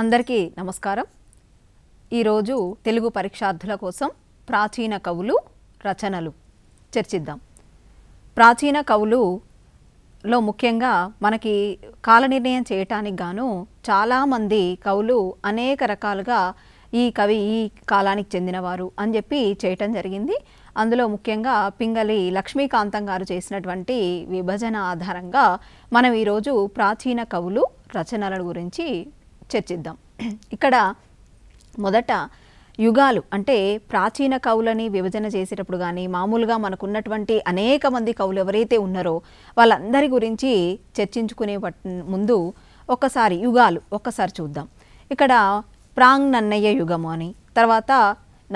అందరికీ నమస్కారం ఈరోజు తెలుగు పరీక్షార్థుల కోసం ప్రాచీన కవులు రచనలు చర్చిద్దాం ప్రాచీన కవులులో ముఖ్యంగా మనకి కాల నిర్ణయం చేయటానికి గాను చాలామంది కవులు అనేక రకాలుగా ఈ కవి ఈ కాలానికి చెందినవారు అని చెప్పి చేయటం జరిగింది అందులో ముఖ్యంగా పింగళి లక్ష్మీకాంతం గారు చేసినటువంటి విభజన ఆధారంగా మనం ఈరోజు ప్రాచీన కవులు రచనల గురించి చర్చిద్దాం ఇక్కడ మొదట యుగాలు అంటే ప్రాచీన కవులని విభజన చేసేటప్పుడు కానీ మామూలుగా మనకున్నటువంటి అనేక మంది కవులు ఎవరైతే ఉన్నారో వాళ్ళందరి గురించి చర్చించుకునే ముందు ఒకసారి యుగాలు ఒకసారి చూద్దాం ఇక్కడ ప్రాంగ్ నన్నయ్య యుగము అని తర్వాత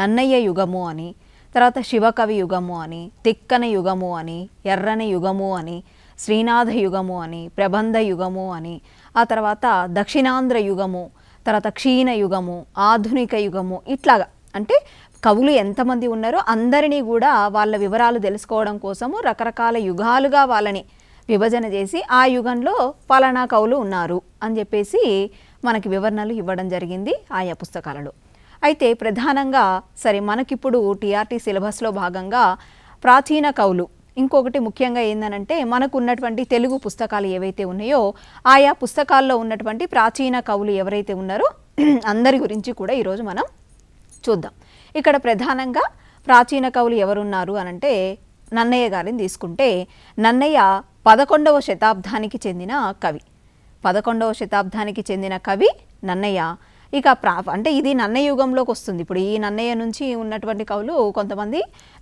నన్నయ్య యుగము అని తర్వాత శివకవి యుగము అని తిక్కన యుగము అని ఎర్రని యుగము అని శ్రీనాథ యుగము అని ప్రబంధ యుగము అని ఆ తర్వాత దక్షిణాంధ్ర యుగము తర్వాత క్షీణ యుగము ఆధునిక యుగము ఇట్లాగా అంటే కవులు ఎంతమంది ఉన్నారో అందరినీ కూడా వాళ్ళ వివరాలు తెలుసుకోవడం కోసము రకరకాల యుగాలుగా వాళ్ళని విభజన చేసి ఆ యుగంలో పలానా కవులు ఉన్నారు అని చెప్పేసి మనకి వివరణలు ఇవ్వడం జరిగింది ఆయా పుస్తకాలలో అయితే ప్రధానంగా సరే మనకిప్పుడు టీఆర్టీ సిలబస్లో భాగంగా ప్రాచీన కవులు ఇంకొకటి ముఖ్యంగా ఏందనంటే మనకు ఉన్నటువంటి తెలుగు పుస్తకాలు ఏవైతే ఉన్నాయో ఆయా పుస్తకాల్లో ఉన్నటువంటి ప్రాచీన కవులు ఎవరైతే ఉన్నారో అందరి గురించి కూడా ఈరోజు మనం చూద్దాం ఇక్కడ ప్రధానంగా ప్రాచీన కవులు ఎవరున్నారు అనంటే నన్నయ్య గారిని తీసుకుంటే నన్నయ్య పదకొండవ శతాబ్దానికి చెందిన కవి పదకొండవ శతాబ్దానికి చెందిన కవి నన్నయ్య ఇక ప్రా అంటే ఇది నన్నయ్య యుగంలోకి వస్తుంది ఇప్పుడు ఈ నన్నయ్య నుంచి ఉన్నటువంటి కవులు కొంతమంది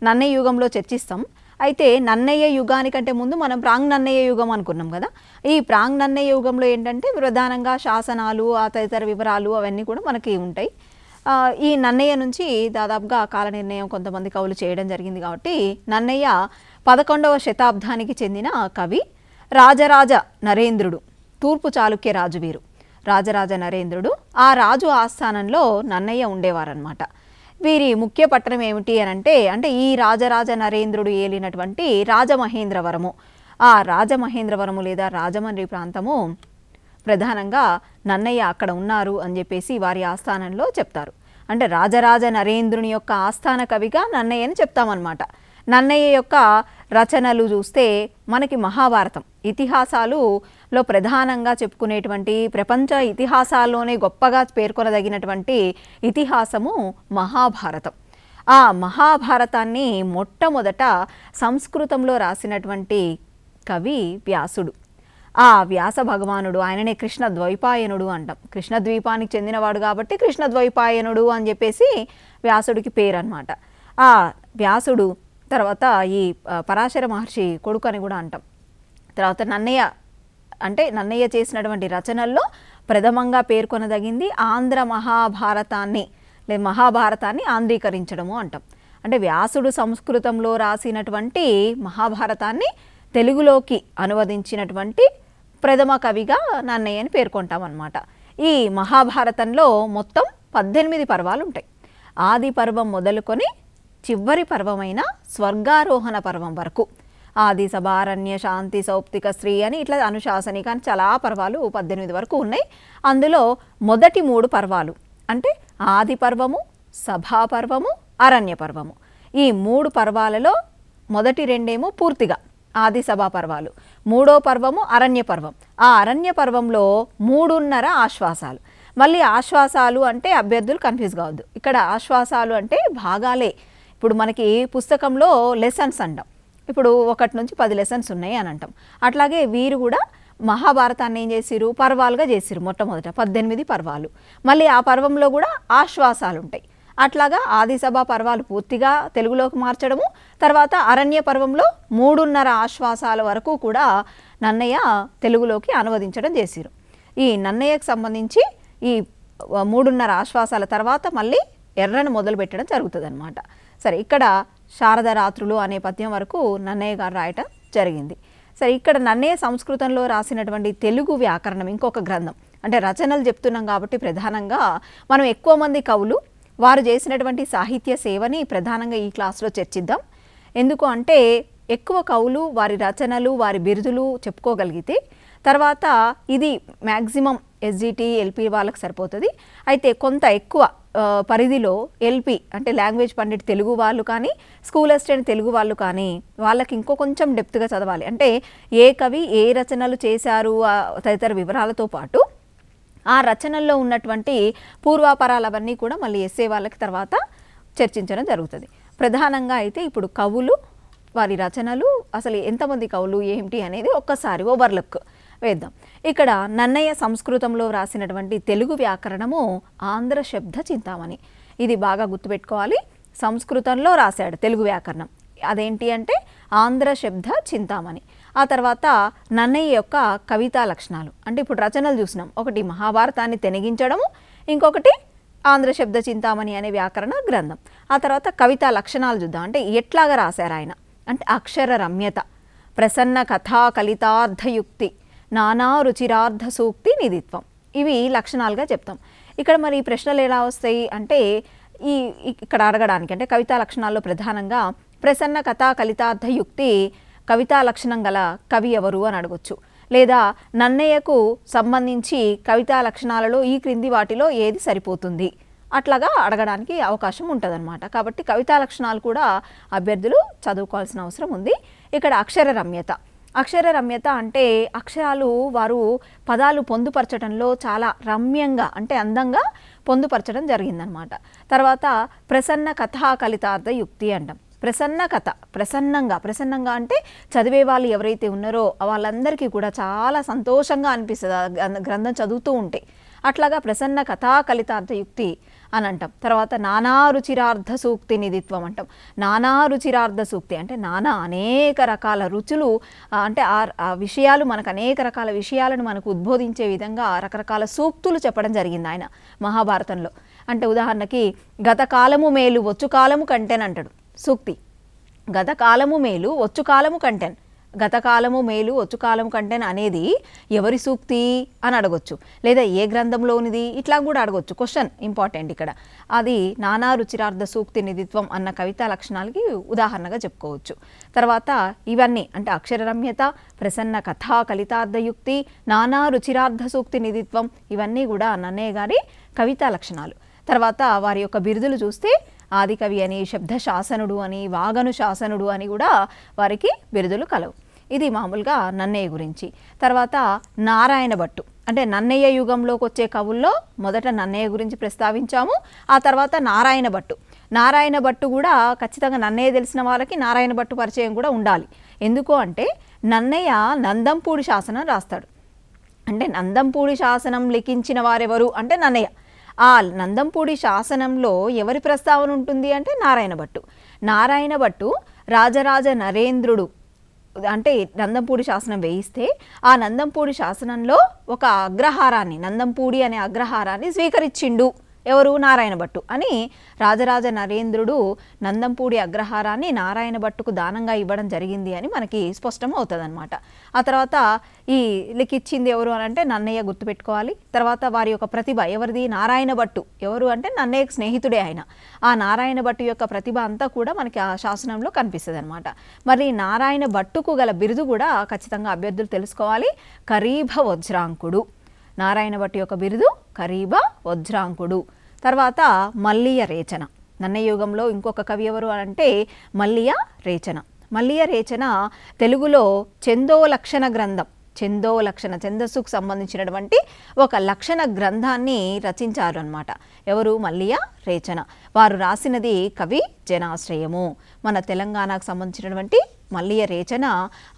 నన్నయ్య యుగంలో చర్చిస్తాం అయితే నన్నయ్య యుగానికంటే ముందు మనం ప్రాంగ్ నన్నయ్య యుగం అనుకున్నాం కదా ఈ ప్రాంగ్ నన్నయ్య యుగంలో ఏంటంటే ప్రధానంగా శాసనాలు ఆ తదితర వివరాలు అవన్నీ కూడా మనకి ఉంటాయి ఈ నన్నయ్య నుంచి దాదాపుగా కాల నిర్ణయం కొంతమంది కవులు చేయడం జరిగింది కాబట్టి నన్నయ్య పదకొండవ శతాబ్దానికి చెందిన కవి రాజరాజ నరేంద్రుడు తూర్పు చాళుక్య రాజు వీరు రాజరాజ నరేంద్రుడు ఆ రాజు ఆస్థానంలో నన్నయ్య ఉండేవారనమాట వీరి ముఖ్య పట్టణం ఏమిటి అని అంటే అంటే ఈ రాజరాజ నరేంద్రుడు ఏలినటువంటి రాజమహేంద్రవరము ఆ రాజమహేంద్రవరము లేదా రాజమండ్రి ప్రాంతము ప్రధానంగా నన్నయ్య అక్కడ ఉన్నారు అని చెప్పేసి వారి ఆస్థానంలో చెప్తారు అంటే రాజరాజ నరేంద్రుని యొక్క ఆస్థాన కవిగా నన్నయ్య అని చెప్తామన్నమాట నన్నయ్య యొక్క రచనలు చూస్తే మనకి మహాభారతం ఇతిహాసాలులో ప్రధానంగా చెప్పుకునేటువంటి ప్రపంచ ఇతిహాసాల్లోనే గొప్పగా పేర్కొనదగినటువంటి ఇతిహాసము మహాభారతం ఆ మహాభారతాన్ని మొట్టమొదట సంస్కృతంలో రాసినటువంటి కవి వ్యాసుడు ఆ వ్యాస భగవానుడు ఆయననే కృష్ణ ద్వైపాయనుడు అంటాం కృష్ణ ద్వీపానికి చెందినవాడు కాబట్టి కృష్ణ ద్వైపాయనుడు అని చెప్పేసి వ్యాసుడికి పేరు అనమాట ఆ వ్యాసుడు తర్వాత ఈ పరాశర మహర్షి కొడుకు అని కూడా అంటాం తర్వాత నన్నయ్య అంటే నన్నయ్య చేసినటువంటి రచనల్లో ప్రథమంగా పేర్కొనదగింది ఆంధ్ర మహాభారతాన్ని లే మహాభారతాన్ని ఆంధ్రీకరించడము అంటాం అంటే వ్యాసుడు సంస్కృతంలో రాసినటువంటి మహాభారతాన్ని తెలుగులోకి అనువదించినటువంటి ప్రథమ కవిగా నన్నయ్య అని పేర్కొంటామన్నమాట ఈ మహాభారతంలో మొత్తం పద్దెనిమిది పర్వాలు ఉంటాయి ఆది పర్వం మొదలుకొని చివరి పర్వమైన స్వర్గారోహణ పర్వం వరకు ఆది సభారణ్య శాంతి సౌప్తిక స్త్రీ అని ఇట్లా అనుశాసనిక అని చాలా పర్వాలు పద్దెనిమిది వరకు ఉన్నాయి అందులో మొదటి మూడు పర్వాలు అంటే ఆది పర్వము సభాపర్వము అరణ్య పర్వము ఈ మూడు పర్వాలలో మొదటి రెండేమో పూర్తిగా ఆది సభా పర్వాలు మూడో పర్వము అరణ్య పర్వం ఆ అరణ్య పర్వంలో మూడున్నర ఆశ్వాసాలు మళ్ళీ ఆశ్వాసాలు అంటే అభ్యర్థులు కన్ఫ్యూజ్ కావద్దు ఇక్కడ ఆశ్వాసాలు అంటే భాగాలే ఇప్పుడు మనకి పుస్తకంలో లెసన్స్ అంటాం ఇప్పుడు ఒకటి నుంచి పది లెసన్స్ ఉన్నాయి అని అంటాం అట్లాగే వీరు కూడా మహాభారతాన్ని ఏం చేసిరు పర్వాలుగా చేసిరు మొట్టమొదట పద్దెనిమిది పర్వాలు మళ్ళీ ఆ పర్వంలో కూడా ఆశ్వాసాలు ఉంటాయి అట్లాగా ఆదిసభ పర్వాలు పూర్తిగా తెలుగులోకి మార్చడము తర్వాత అరణ్య పర్వంలో మూడున్నర ఆశ్వాసాల వరకు కూడా నన్నయ్య తెలుగులోకి అనువదించడం చేసిరు ఈ నన్నయ్యకు సంబంధించి ఈ మూడున్నర ఆశ్వాసాల తర్వాత మళ్ళీ ఎర్రను మొదలుపెట్టడం జరుగుతుంది అనమాట సరే ఇక్కడ శారద రాత్రులు అనే పద్యం వరకు నన్నయ్య గారు రాయటం జరిగింది సరే ఇక్కడ నన్నయ్య సంస్కృతంలో రాసినటువంటి తెలుగు వ్యాకరణం ఇంకొక గ్రంథం అంటే రచనలు చెప్తున్నాం కాబట్టి ప్రధానంగా మనం ఎక్కువ మంది కవులు వారు చేసినటువంటి సాహిత్య సేవని ప్రధానంగా ఈ క్లాస్లో చర్చిద్దాం ఎందుకు అంటే ఎక్కువ కవులు వారి రచనలు వారి బిరుదులు చెప్పుకోగలిగితే తర్వాత ఇది మ్యాక్సిమం ఎస్జిటి ఎల్పి వాళ్ళకి సరిపోతుంది అయితే కొంత ఎక్కువ పరిధిలో ఎల్పి అంటే లాంగ్వేజ్ పండిట్ తెలుగు వాళ్ళు కానీ స్కూల్ అసిస్టెంట్ తెలుగు వాళ్ళు కానీ వాళ్ళకి ఇంకో కొంచెం డెప్త్గా చదవాలి అంటే ఏ కవి ఏ రచనలు చేశారు తదితర వివరాలతో పాటు ఆ రచనల్లో ఉన్నటువంటి పూర్వాపరాలు అవన్నీ కూడా మళ్ళీ ఎస్ఏ వాళ్ళకి తర్వాత చర్చించడం జరుగుతుంది ప్రధానంగా అయితే ఇప్పుడు కవులు వారి రచనలు అసలు ఎంతమంది కవులు ఏమిటి అనేది ఒక్కసారి ఓవర్లుక్ వేద్దాం ఇక్కడ నన్నయ్య సంస్కృతంలో వ్రాసినటువంటి తెలుగు వ్యాకరణము ఆంధ్ర శబ్ద చింతామణి ఇది బాగా గుర్తుపెట్టుకోవాలి సంస్కృతంలో రాశాడు తెలుగు వ్యాకరణం అదేంటి అంటే ఆంధ్ర శబ్ద చింతామణి ఆ తర్వాత నన్నయ్య యొక్క కవితా లక్షణాలు అంటే ఇప్పుడు రచనలు చూసినాం ఒకటి మహాభారతాన్ని తెనగించడము ఇంకొకటి ఆంధ్ర శబ్ద చింతామణి అనే వ్యాకరణ గ్రంథం ఆ తర్వాత కవితా లక్షణాలు చూద్దాం అంటే ఎట్లాగా రాశారు ఆయన అంటే అక్షర రమ్యత ప్రసన్న కథా కలితార్థయుక్తి నానా రుచిరార్థ సూక్తి నిధిత్వం ఇవి లక్షణాలుగా చెప్తాం ఇక్కడ మరి ప్రశ్నలు ఎలా వస్తాయి అంటే ఈ ఇక్కడ అడగడానికి అంటే కవితా లక్షణాల్లో ప్రధానంగా ప్రసన్న కథా కలితార్థ యుక్తి కవితా లక్షణం గల కవి ఎవరు అని అడగొచ్చు లేదా నన్నయ్యకు సంబంధించి కవితా లక్షణాలలో ఈ క్రింది వాటిలో ఏది సరిపోతుంది అట్లాగా అడగడానికి అవకాశం ఉంటుందన్నమాట కాబట్టి కవితా లక్షణాలు కూడా అభ్యర్థులు చదువుకోవాల్సిన అవసరం ఉంది ఇక్కడ అక్షర రమ్యత అక్షర రమ్యత అంటే అక్షరాలు వారు పదాలు పొందుపరచడంలో చాలా రమ్యంగా అంటే అందంగా పొందుపరచడం జరిగిందనమాట తర్వాత ప్రసన్న కథాకలితార్థ యుక్తి అంటాం ప్రసన్న కథ ప్రసన్నంగా ప్రసన్నంగా అంటే చదివే వాళ్ళు ఎవరైతే ఉన్నారో వాళ్ళందరికీ కూడా చాలా సంతోషంగా అనిపిస్తుంది గ్రంథం చదువుతూ ఉంటే అట్లాగా ప్రసన్న కథాకలితార్థ యుక్తి అని అంటాం తర్వాత నానా రుచిరార్థ సూక్తి నిధిత్వం అంటాం నానా రుచిరార్థ సూక్తి అంటే నానా అనేక రకాల రుచులు అంటే ఆ విషయాలు మనకు అనేక రకాల విషయాలను మనకు ఉద్బోధించే విధంగా రకరకాల సూక్తులు చెప్పడం జరిగింది ఆయన మహాభారతంలో అంటే ఉదాహరణకి గత కాలము మేలు వచ్చు కాలము కంటెన్ అంటాడు సూక్తి గత కాలము మేలు వచ్చు కాలము కంటెన్ గతకాలము మేలు కాలం కంటే అనేది ఎవరి సూక్తి అని అడగొచ్చు లేదా ఏ గ్రంథంలోనిది ఇట్లా కూడా అడగొచ్చు క్వశ్చన్ ఇంపార్టెంట్ ఇక్కడ అది నానా రుచిరార్థ సూక్తి నిధిత్వం అన్న కవితా లక్షణాలకి ఉదాహరణగా చెప్పుకోవచ్చు తర్వాత ఇవన్నీ అంటే అక్షరరమ్యత ప్రసన్న కథా కలితార్థయుక్తి నానా రుచిరార్థ సూక్తి నిధిత్వం ఇవన్నీ కూడా నన్నయ్య గారి కవితా లక్షణాలు తర్వాత వారి యొక్క బిరుదులు చూస్తే ఆదికవి అని శబ్ద శాసనుడు అని వాగను శాసనుడు అని కూడా వారికి బిరుదులు కలవు ఇది మామూలుగా నన్నయ్య గురించి తర్వాత నారాయణ భట్టు అంటే నన్నయ్య యుగంలోకి వచ్చే కవుల్లో మొదట నన్నయ్య గురించి ప్రస్తావించాము ఆ తర్వాత నారాయణ భట్టు నారాయణ భట్టు కూడా ఖచ్చితంగా నన్నయ్య తెలిసిన వాళ్ళకి నారాయణ భట్టు పరిచయం కూడా ఉండాలి ఎందుకు అంటే నన్నయ్య నందంపూడి శాసనం రాస్తాడు అంటే నందంపూడి శాసనం లిఖించిన వారెవరు అంటే నన్నయ్య ఆ నందంపూడి శాసనంలో ఎవరి ప్రస్తావన ఉంటుంది అంటే నారాయణ భట్టు నారాయణ భట్టు రాజరాజ నరేంద్రుడు అంటే నందంపూడి శాసనం వేయిస్తే ఆ నందంపూడి శాసనంలో ఒక అగ్రహారాన్ని నందంపూడి అనే అగ్రహారాన్ని స్వీకరించిండు ఎవరు నారాయణ భట్టు అని రాజరాజ నరేంద్రుడు నందంపూడి అగ్రహారాన్ని నారాయణ భట్టుకు దానంగా ఇవ్వడం జరిగింది అని మనకి స్పష్టం అవుతుందన్నమాట ఆ తర్వాత ఈ లిఖిచ్చింది ఎవరు అని అంటే నన్నయ్య గుర్తుపెట్టుకోవాలి తర్వాత వారి యొక్క ప్రతిభ ఎవరిది నారాయణ భట్టు ఎవరు అంటే నన్నయ్యకు స్నేహితుడే ఆయన ఆ నారాయణ భట్టు యొక్క ప్రతిభ అంతా కూడా మనకి ఆ శాసనంలో కనిపిస్తుంది అనమాట మరి నారాయణ భట్టుకు గల బిరుదు కూడా ఖచ్చితంగా అభ్యర్థులు తెలుసుకోవాలి కరీభ వజ్రాంకుడు నారాయణ భట్టు యొక్క బిరుదు కరీబ వజ్రాంకుడు తర్వాత మల్లియ రేచన నన్నయుగంలో ఇంకొక కవి ఎవరు అంటే మల్లియ రేచన మల్లియ రేచన తెలుగులో చందో లక్షణ గ్రంథం చందో లక్షణ ఛందస్సుకు సంబంధించినటువంటి ఒక లక్షణ గ్రంథాన్ని రచించారు అనమాట ఎవరు మల్లియ రేచన వారు రాసినది కవి జనాశ్రయము మన తెలంగాణకు సంబంధించినటువంటి మల్లియ రేచన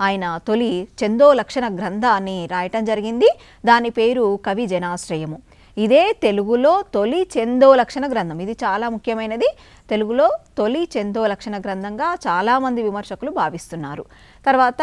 ఆయన తొలి చందో లక్షణ గ్రంథాన్ని రాయటం జరిగింది దాని పేరు కవి జనాశ్రయము ఇదే తెలుగులో తొలి చందో లక్షణ గ్రంథం ఇది చాలా ముఖ్యమైనది తెలుగులో తొలి చందో లక్షణ గ్రంథంగా చాలామంది విమర్శకులు భావిస్తున్నారు తర్వాత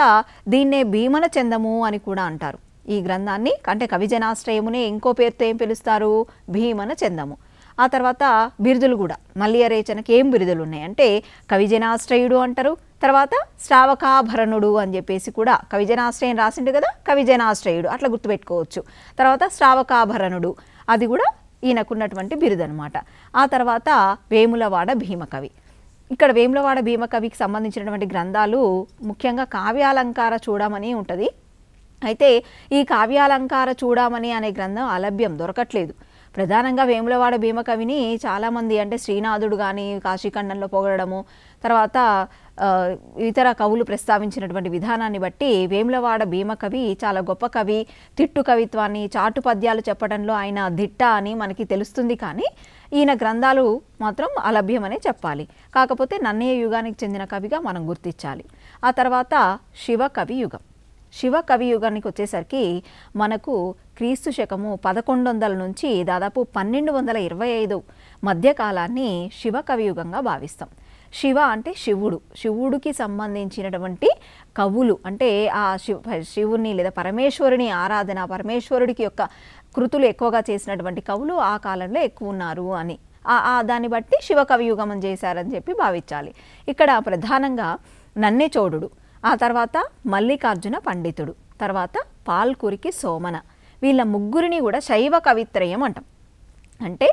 దీన్నే భీమన చందము అని కూడా అంటారు ఈ గ్రంథాన్ని అంటే కవిజనాశ్రయమునే ఇంకో పేరుతో ఏం పిలుస్తారు భీమన చందము ఆ తర్వాత బిరుదులు కూడా మల్లియ రేచనకి ఏం బిరుదులు ఉన్నాయి అంటే కవిజనాశ్రయుడు అంటారు తర్వాత శ్రావకాభరణుడు అని చెప్పేసి కూడా కవిజనాశ్రయం రాసిండు కదా కవిజనాశ్రయుడు అట్లా గుర్తుపెట్టుకోవచ్చు తర్వాత శ్రావకాభరణుడు అది కూడా ఈయనకున్నటువంటి బిరుదనమాట ఆ తర్వాత వేములవాడ భీమకవి ఇక్కడ వేములవాడ భీమకవికి సంబంధించినటువంటి గ్రంథాలు ముఖ్యంగా కావ్యాలంకార చూడమని ఉంటుంది అయితే ఈ కావ్యాలంకార చూడమని అనే గ్రంథం అలభ్యం దొరకట్లేదు ప్రధానంగా వేములవాడ భీమకవిని చాలామంది అంటే శ్రీనాథుడు కానీ కాశీఖండంలో పొగడము తర్వాత ఇతర కవులు ప్రస్తావించినటువంటి విధానాన్ని బట్టి వేములవాడ భీమకవి చాలా గొప్ప కవి తిట్టు కవిత్వాన్ని చాటు పద్యాలు చెప్పడంలో ఆయన దిట్ట అని మనకి తెలుస్తుంది కానీ ఈయన గ్రంథాలు మాత్రం అలభ్యమనే చెప్పాలి కాకపోతే నన్నయ్య యుగానికి చెందిన కవిగా మనం గుర్తించాలి ఆ తర్వాత శివ కవి యుగం శివ కవి యుగానికి వచ్చేసరికి మనకు క్రీస్తు శకము పదకొండు వందల నుంచి దాదాపు పన్నెండు వందల ఇరవై ఐదు మధ్యకాలాన్ని శివ కవియుగంగా భావిస్తాం శివ అంటే శివుడు శివుడికి సంబంధించినటువంటి కవులు అంటే ఆ శివ శివుని లేదా పరమేశ్వరుని ఆరాధన పరమేశ్వరుడికి యొక్క కృతులు ఎక్కువగా చేసినటువంటి కవులు ఆ కాలంలో ఎక్కువ ఉన్నారు అని దాన్ని బట్టి శివ కవియుగం చేశారని చెప్పి భావించాలి ఇక్కడ ప్రధానంగా నన్నెచోడు ఆ తర్వాత మల్లికార్జున పండితుడు తర్వాత పాల్కురికి సోమన వీళ్ళ ముగ్గురిని కూడా శైవ కవిత్రయం అంటాం అంటే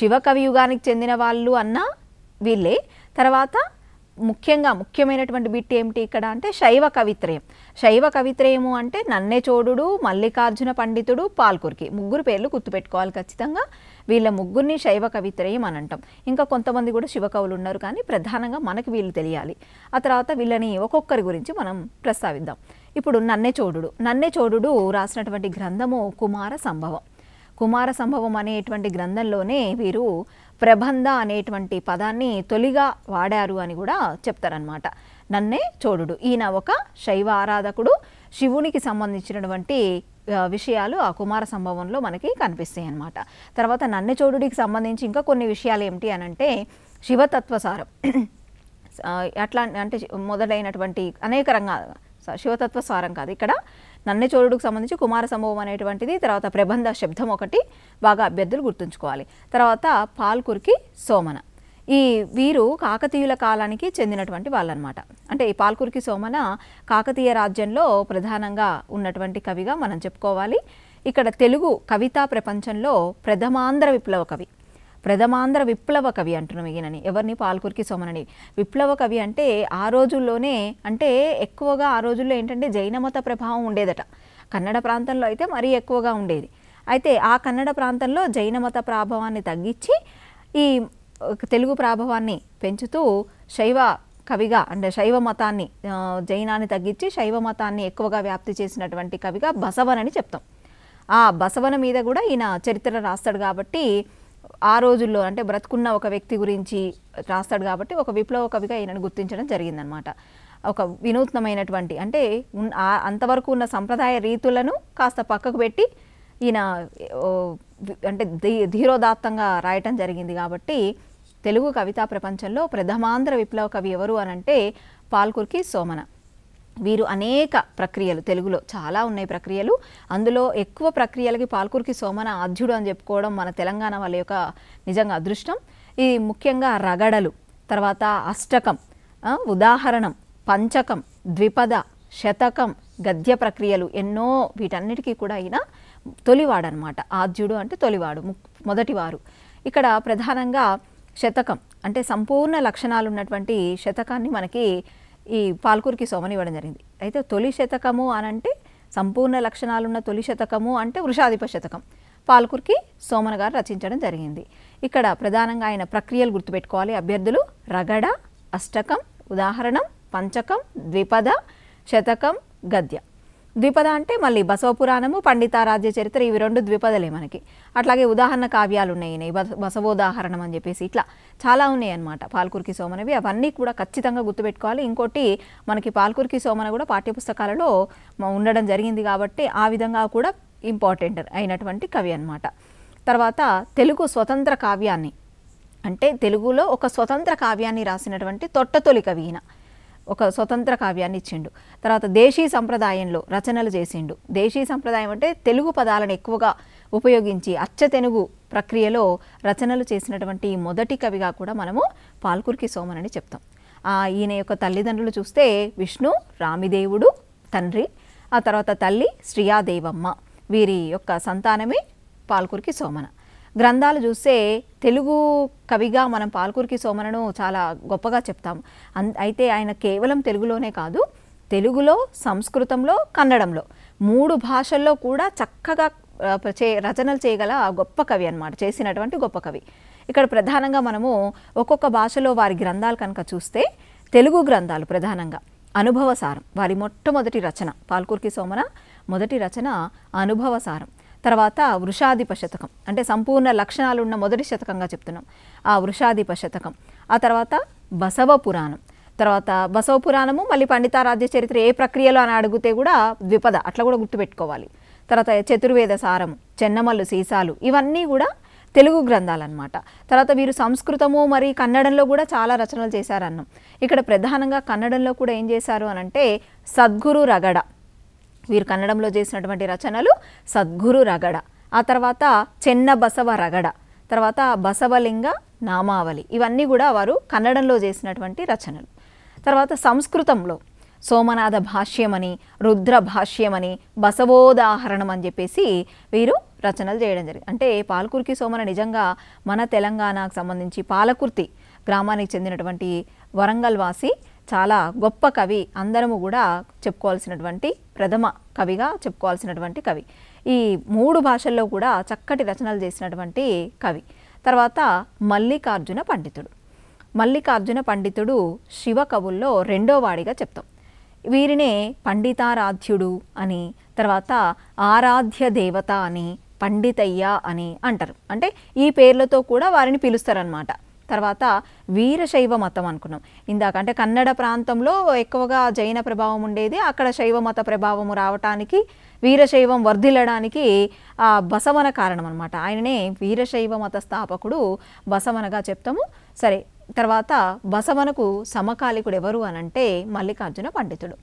శివ కవియుగానికి చెందిన వాళ్ళు అన్న వీళ్ళే తర్వాత ముఖ్యంగా ముఖ్యమైనటువంటి బిట్ ఏమిటి ఇక్కడ అంటే శైవ కవిత్రయం శైవ కవిత్రయము అంటే నన్నే చోడుడు మల్లికార్జున పండితుడు పాల్కురికి ముగ్గురు పేర్లు గుర్తుపెట్టుకోవాలి ఖచ్చితంగా వీళ్ళ ముగ్గురిని శైవ కవిత్రయం అని అంటాం ఇంకా కొంతమంది కూడా శివకవులు ఉన్నారు కానీ ప్రధానంగా మనకు వీళ్ళు తెలియాలి ఆ తర్వాత వీళ్ళని ఒక్కొక్కరి గురించి మనం ప్రస్తావిద్దాం ఇప్పుడు నన్నే చోడుడు నన్నే చోడుడు రాసినటువంటి గ్రంథము కుమార సంభవం కుమార సంభవం అనేటువంటి గ్రంథంలోనే వీరు ప్రబంధ అనేటువంటి పదాన్ని తొలిగా వాడారు అని కూడా చెప్తారనమాట నన్నే చోడుడు ఈయన ఒక శైవ ఆరాధకుడు శివునికి సంబంధించినటువంటి విషయాలు ఆ కుమార సంభవంలో మనకి కనిపిస్తాయి అన్నమాట తర్వాత నన్నె చోడుడికి సంబంధించి ఇంకా కొన్ని విషయాలు ఏమిటి అని అంటే శివతత్వసారం అట్లా అంటే మొదలైనటువంటి అనేక రంగాలు శివతత్వ సారం కాదు ఇక్కడ నన్నే సంబంధించి కుమార సంభవం అనేటువంటిది తర్వాత ప్రబంధ శబ్దం ఒకటి బాగా అభ్యర్థులు గుర్తుంచుకోవాలి తర్వాత పాల్కురికి సోమన ఈ వీరు కాకతీయుల కాలానికి చెందినటువంటి వాళ్ళనమాట అంటే ఈ పాల్కురికి సోమన కాకతీయ రాజ్యంలో ప్రధానంగా ఉన్నటువంటి కవిగా మనం చెప్పుకోవాలి ఇక్కడ తెలుగు కవితా ప్రపంచంలో ప్రథమాంధ్ర విప్లవ కవి ప్రథమాంధ్ర విప్లవ కవి అంటున్నాం ఈయనని ఎవరిని పాల్కూరికి సోమనని విప్లవ కవి అంటే ఆ రోజుల్లోనే అంటే ఎక్కువగా ఆ రోజుల్లో ఏంటంటే జైన మత ప్రభావం ఉండేదట కన్నడ ప్రాంతంలో అయితే మరీ ఎక్కువగా ఉండేది అయితే ఆ కన్నడ ప్రాంతంలో జైన మత ప్రాభావాన్ని తగ్గించి ఈ తెలుగు ప్రాభవాన్ని పెంచుతూ శైవ కవిగా అంటే శైవ మతాన్ని జైనాన్ని తగ్గించి శైవ మతాన్ని ఎక్కువగా వ్యాప్తి చేసినటువంటి కవిగా బసవనని చెప్తాం ఆ బసవన మీద కూడా ఈయన చరిత్ర రాస్తాడు కాబట్టి ఆ రోజుల్లో అంటే బ్రతుకున్న ఒక వ్యక్తి గురించి రాస్తాడు కాబట్టి ఒక విప్లవ కవిగా ఈయనను గుర్తించడం జరిగిందనమాట ఒక వినూత్నమైనటువంటి అంటే అంతవరకు ఉన్న సంప్రదాయ రీతులను కాస్త పక్కకు పెట్టి ఈయన అంటే ధీరోదాత్తంగా రాయటం జరిగింది కాబట్టి తెలుగు కవితా ప్రపంచంలో ప్రథమాంధ్ర విప్లవ కవి ఎవరు అనంటే పాల్కుర్కి సోమన వీరు అనేక ప్రక్రియలు తెలుగులో చాలా ఉన్నాయి ప్రక్రియలు అందులో ఎక్కువ ప్రక్రియలకి పాల్కూరికి సోమన ఆద్యుడు అని చెప్పుకోవడం మన తెలంగాణ వాళ్ళ యొక్క నిజంగా అదృష్టం ఈ ముఖ్యంగా రగడలు తర్వాత అష్టకం ఉదాహరణం పంచకం ద్విపద శతకం గద్య ప్రక్రియలు ఎన్నో వీటన్నిటికీ కూడా అయినా తొలివాడనమాట ఆద్యుడు అంటే తొలివాడు మొదటివారు ఇక్కడ ప్రధానంగా శతకం అంటే సంపూర్ణ లక్షణాలు ఉన్నటువంటి శతకాన్ని మనకి ఈ పాల్కూరికి సోమని ఇవ్వడం జరిగింది అయితే తొలి శతకము అని అంటే సంపూర్ణ లక్షణాలున్న తొలి శతకము అంటే వృషాధిప శతకం పాల్కూర్కి సోమన గారు రచించడం జరిగింది ఇక్కడ ప్రధానంగా ఆయన ప్రక్రియలు గుర్తుపెట్టుకోవాలి అభ్యర్థులు రగడ అష్టకం ఉదాహరణం పంచకం ద్విపద శతకం గద్య ద్విపద అంటే మళ్ళీ బసవపురాణము పండితారాధ్య చరిత్ర ఇవి రెండు ద్విపదలే మనకి అట్లాగే ఉదాహరణ కావ్యాలు ఉన్నాయి బసవోదాహరణం అని చెప్పేసి ఇట్లా చాలా ఉన్నాయి అనమాట పాల్కురికి సోమనవి అవన్నీ కూడా ఖచ్చితంగా గుర్తుపెట్టుకోవాలి ఇంకోటి మనకి పాల్కురికి సోమన కూడా పాఠ్యపుస్తకాలలో ఉండడం జరిగింది కాబట్టి ఆ విధంగా కూడా ఇంపార్టెంట్ అయినటువంటి కవి అనమాట తర్వాత తెలుగు స్వతంత్ర కావ్యాన్ని అంటే తెలుగులో ఒక స్వతంత్ర కావ్యాన్ని రాసినటువంటి తొట్టతొలి కవి ఈయన ఒక స్వతంత్ర కావ్యాన్ని ఇచ్చిండు తర్వాత దేశీ సంప్రదాయంలో రచనలు చేసిండు దేశీ సంప్రదాయం అంటే తెలుగు పదాలను ఎక్కువగా ఉపయోగించి అచ్చ ప్రక్రియలో రచనలు చేసినటువంటి మొదటి కవిగా కూడా మనము పాల్కుర్కి సోమన్ అని చెప్తాం ఈయన యొక్క తల్లిదండ్రులు చూస్తే విష్ణు రామిదేవుడు తండ్రి ఆ తర్వాత తల్లి శ్రీయాదేవమ్మ వీరి యొక్క సంతానమే పాల్కుర్కి సోమన గ్రంథాలు చూస్తే తెలుగు కవిగా మనం పాల్కూరికి సోమనను చాలా గొప్పగా చెప్తాం అయితే ఆయన కేవలం తెలుగులోనే కాదు తెలుగులో సంస్కృతంలో కన్నడంలో మూడు భాషల్లో కూడా చక్కగా చే రచనలు చేయగల గొప్ప కవి అనమాట చేసినటువంటి గొప్ప కవి ఇక్కడ ప్రధానంగా మనము ఒక్కొక్క భాషలో వారి గ్రంథాలు కనుక చూస్తే తెలుగు గ్రంథాలు ప్రధానంగా అనుభవసారం వారి మొట్టమొదటి రచన పాల్కుర్కి సోమన మొదటి రచన అనుభవసారం తర్వాత వృషాధిప శతకం అంటే సంపూర్ణ లక్షణాలు ఉన్న మొదటి శతకంగా చెప్తున్నాం ఆ వృషాధిప శతకం ఆ తర్వాత బసవ పురాణం తర్వాత బసవ పురాణము మళ్ళీ పండితారాధ్య చరిత్ర ఏ ప్రక్రియలో అని అడిగితే కూడా ద్విపద అట్లా కూడా గుర్తుపెట్టుకోవాలి తర్వాత చతుర్వేద సారం చెన్నమల్లు సీసాలు ఇవన్నీ కూడా తెలుగు గ్రంథాలన్నమాట తర్వాత వీరు సంస్కృతము మరి కన్నడంలో కూడా చాలా రచనలు చేశారన్నాం ఇక్కడ ప్రధానంగా కన్నడంలో కూడా ఏం చేశారు అనంటే సద్గురు రగడ వీరు కన్నడంలో చేసినటువంటి రచనలు సద్గురు రగడ ఆ తర్వాత చెన్న బసవ రగడ తర్వాత బసవలింగ నామావళి ఇవన్నీ కూడా వారు కన్నడంలో చేసినటువంటి రచనలు తర్వాత సంస్కృతంలో సోమనాథ భాష్యమని రుద్ర భాష్యమని బసవోదాహరణం అని చెప్పేసి వీరు రచనలు చేయడం జరిగింది అంటే పాలకుర్తి సోమన నిజంగా మన తెలంగాణకు సంబంధించి పాలకుర్తి గ్రామానికి చెందినటువంటి వరంగల్ వాసి చాలా గొప్ప కవి అందరము కూడా చెప్పుకోవాల్సినటువంటి ప్రథమ కవిగా చెప్పుకోవాల్సినటువంటి కవి ఈ మూడు భాషల్లో కూడా చక్కటి రచనలు చేసినటువంటి కవి తర్వాత మల్లికార్జున పండితుడు మల్లికార్జున పండితుడు శివ కవుల్లో రెండో వాడిగా చెప్తాం వీరినే పండితారాధ్యుడు అని తర్వాత ఆరాధ్య దేవత అని పండితయ్య అని అంటారు అంటే ఈ పేర్లతో కూడా వారిని పిలుస్తారనమాట తర్వాత వీరశైవ మతం అనుకున్నాం ఇందాక అంటే కన్నడ ప్రాంతంలో ఎక్కువగా జైన ప్రభావం ఉండేది అక్కడ శైవ మత ప్రభావము రావటానికి వీరశైవం వర్ధిల్లడానికి బసవన కారణం అనమాట ఆయననే వీరశైవ మత స్థాపకుడు బసవనగా చెప్తాము సరే తర్వాత బసవనకు సమకాలికుడు ఎవరు అనంటే మల్లికార్జున పండితుడు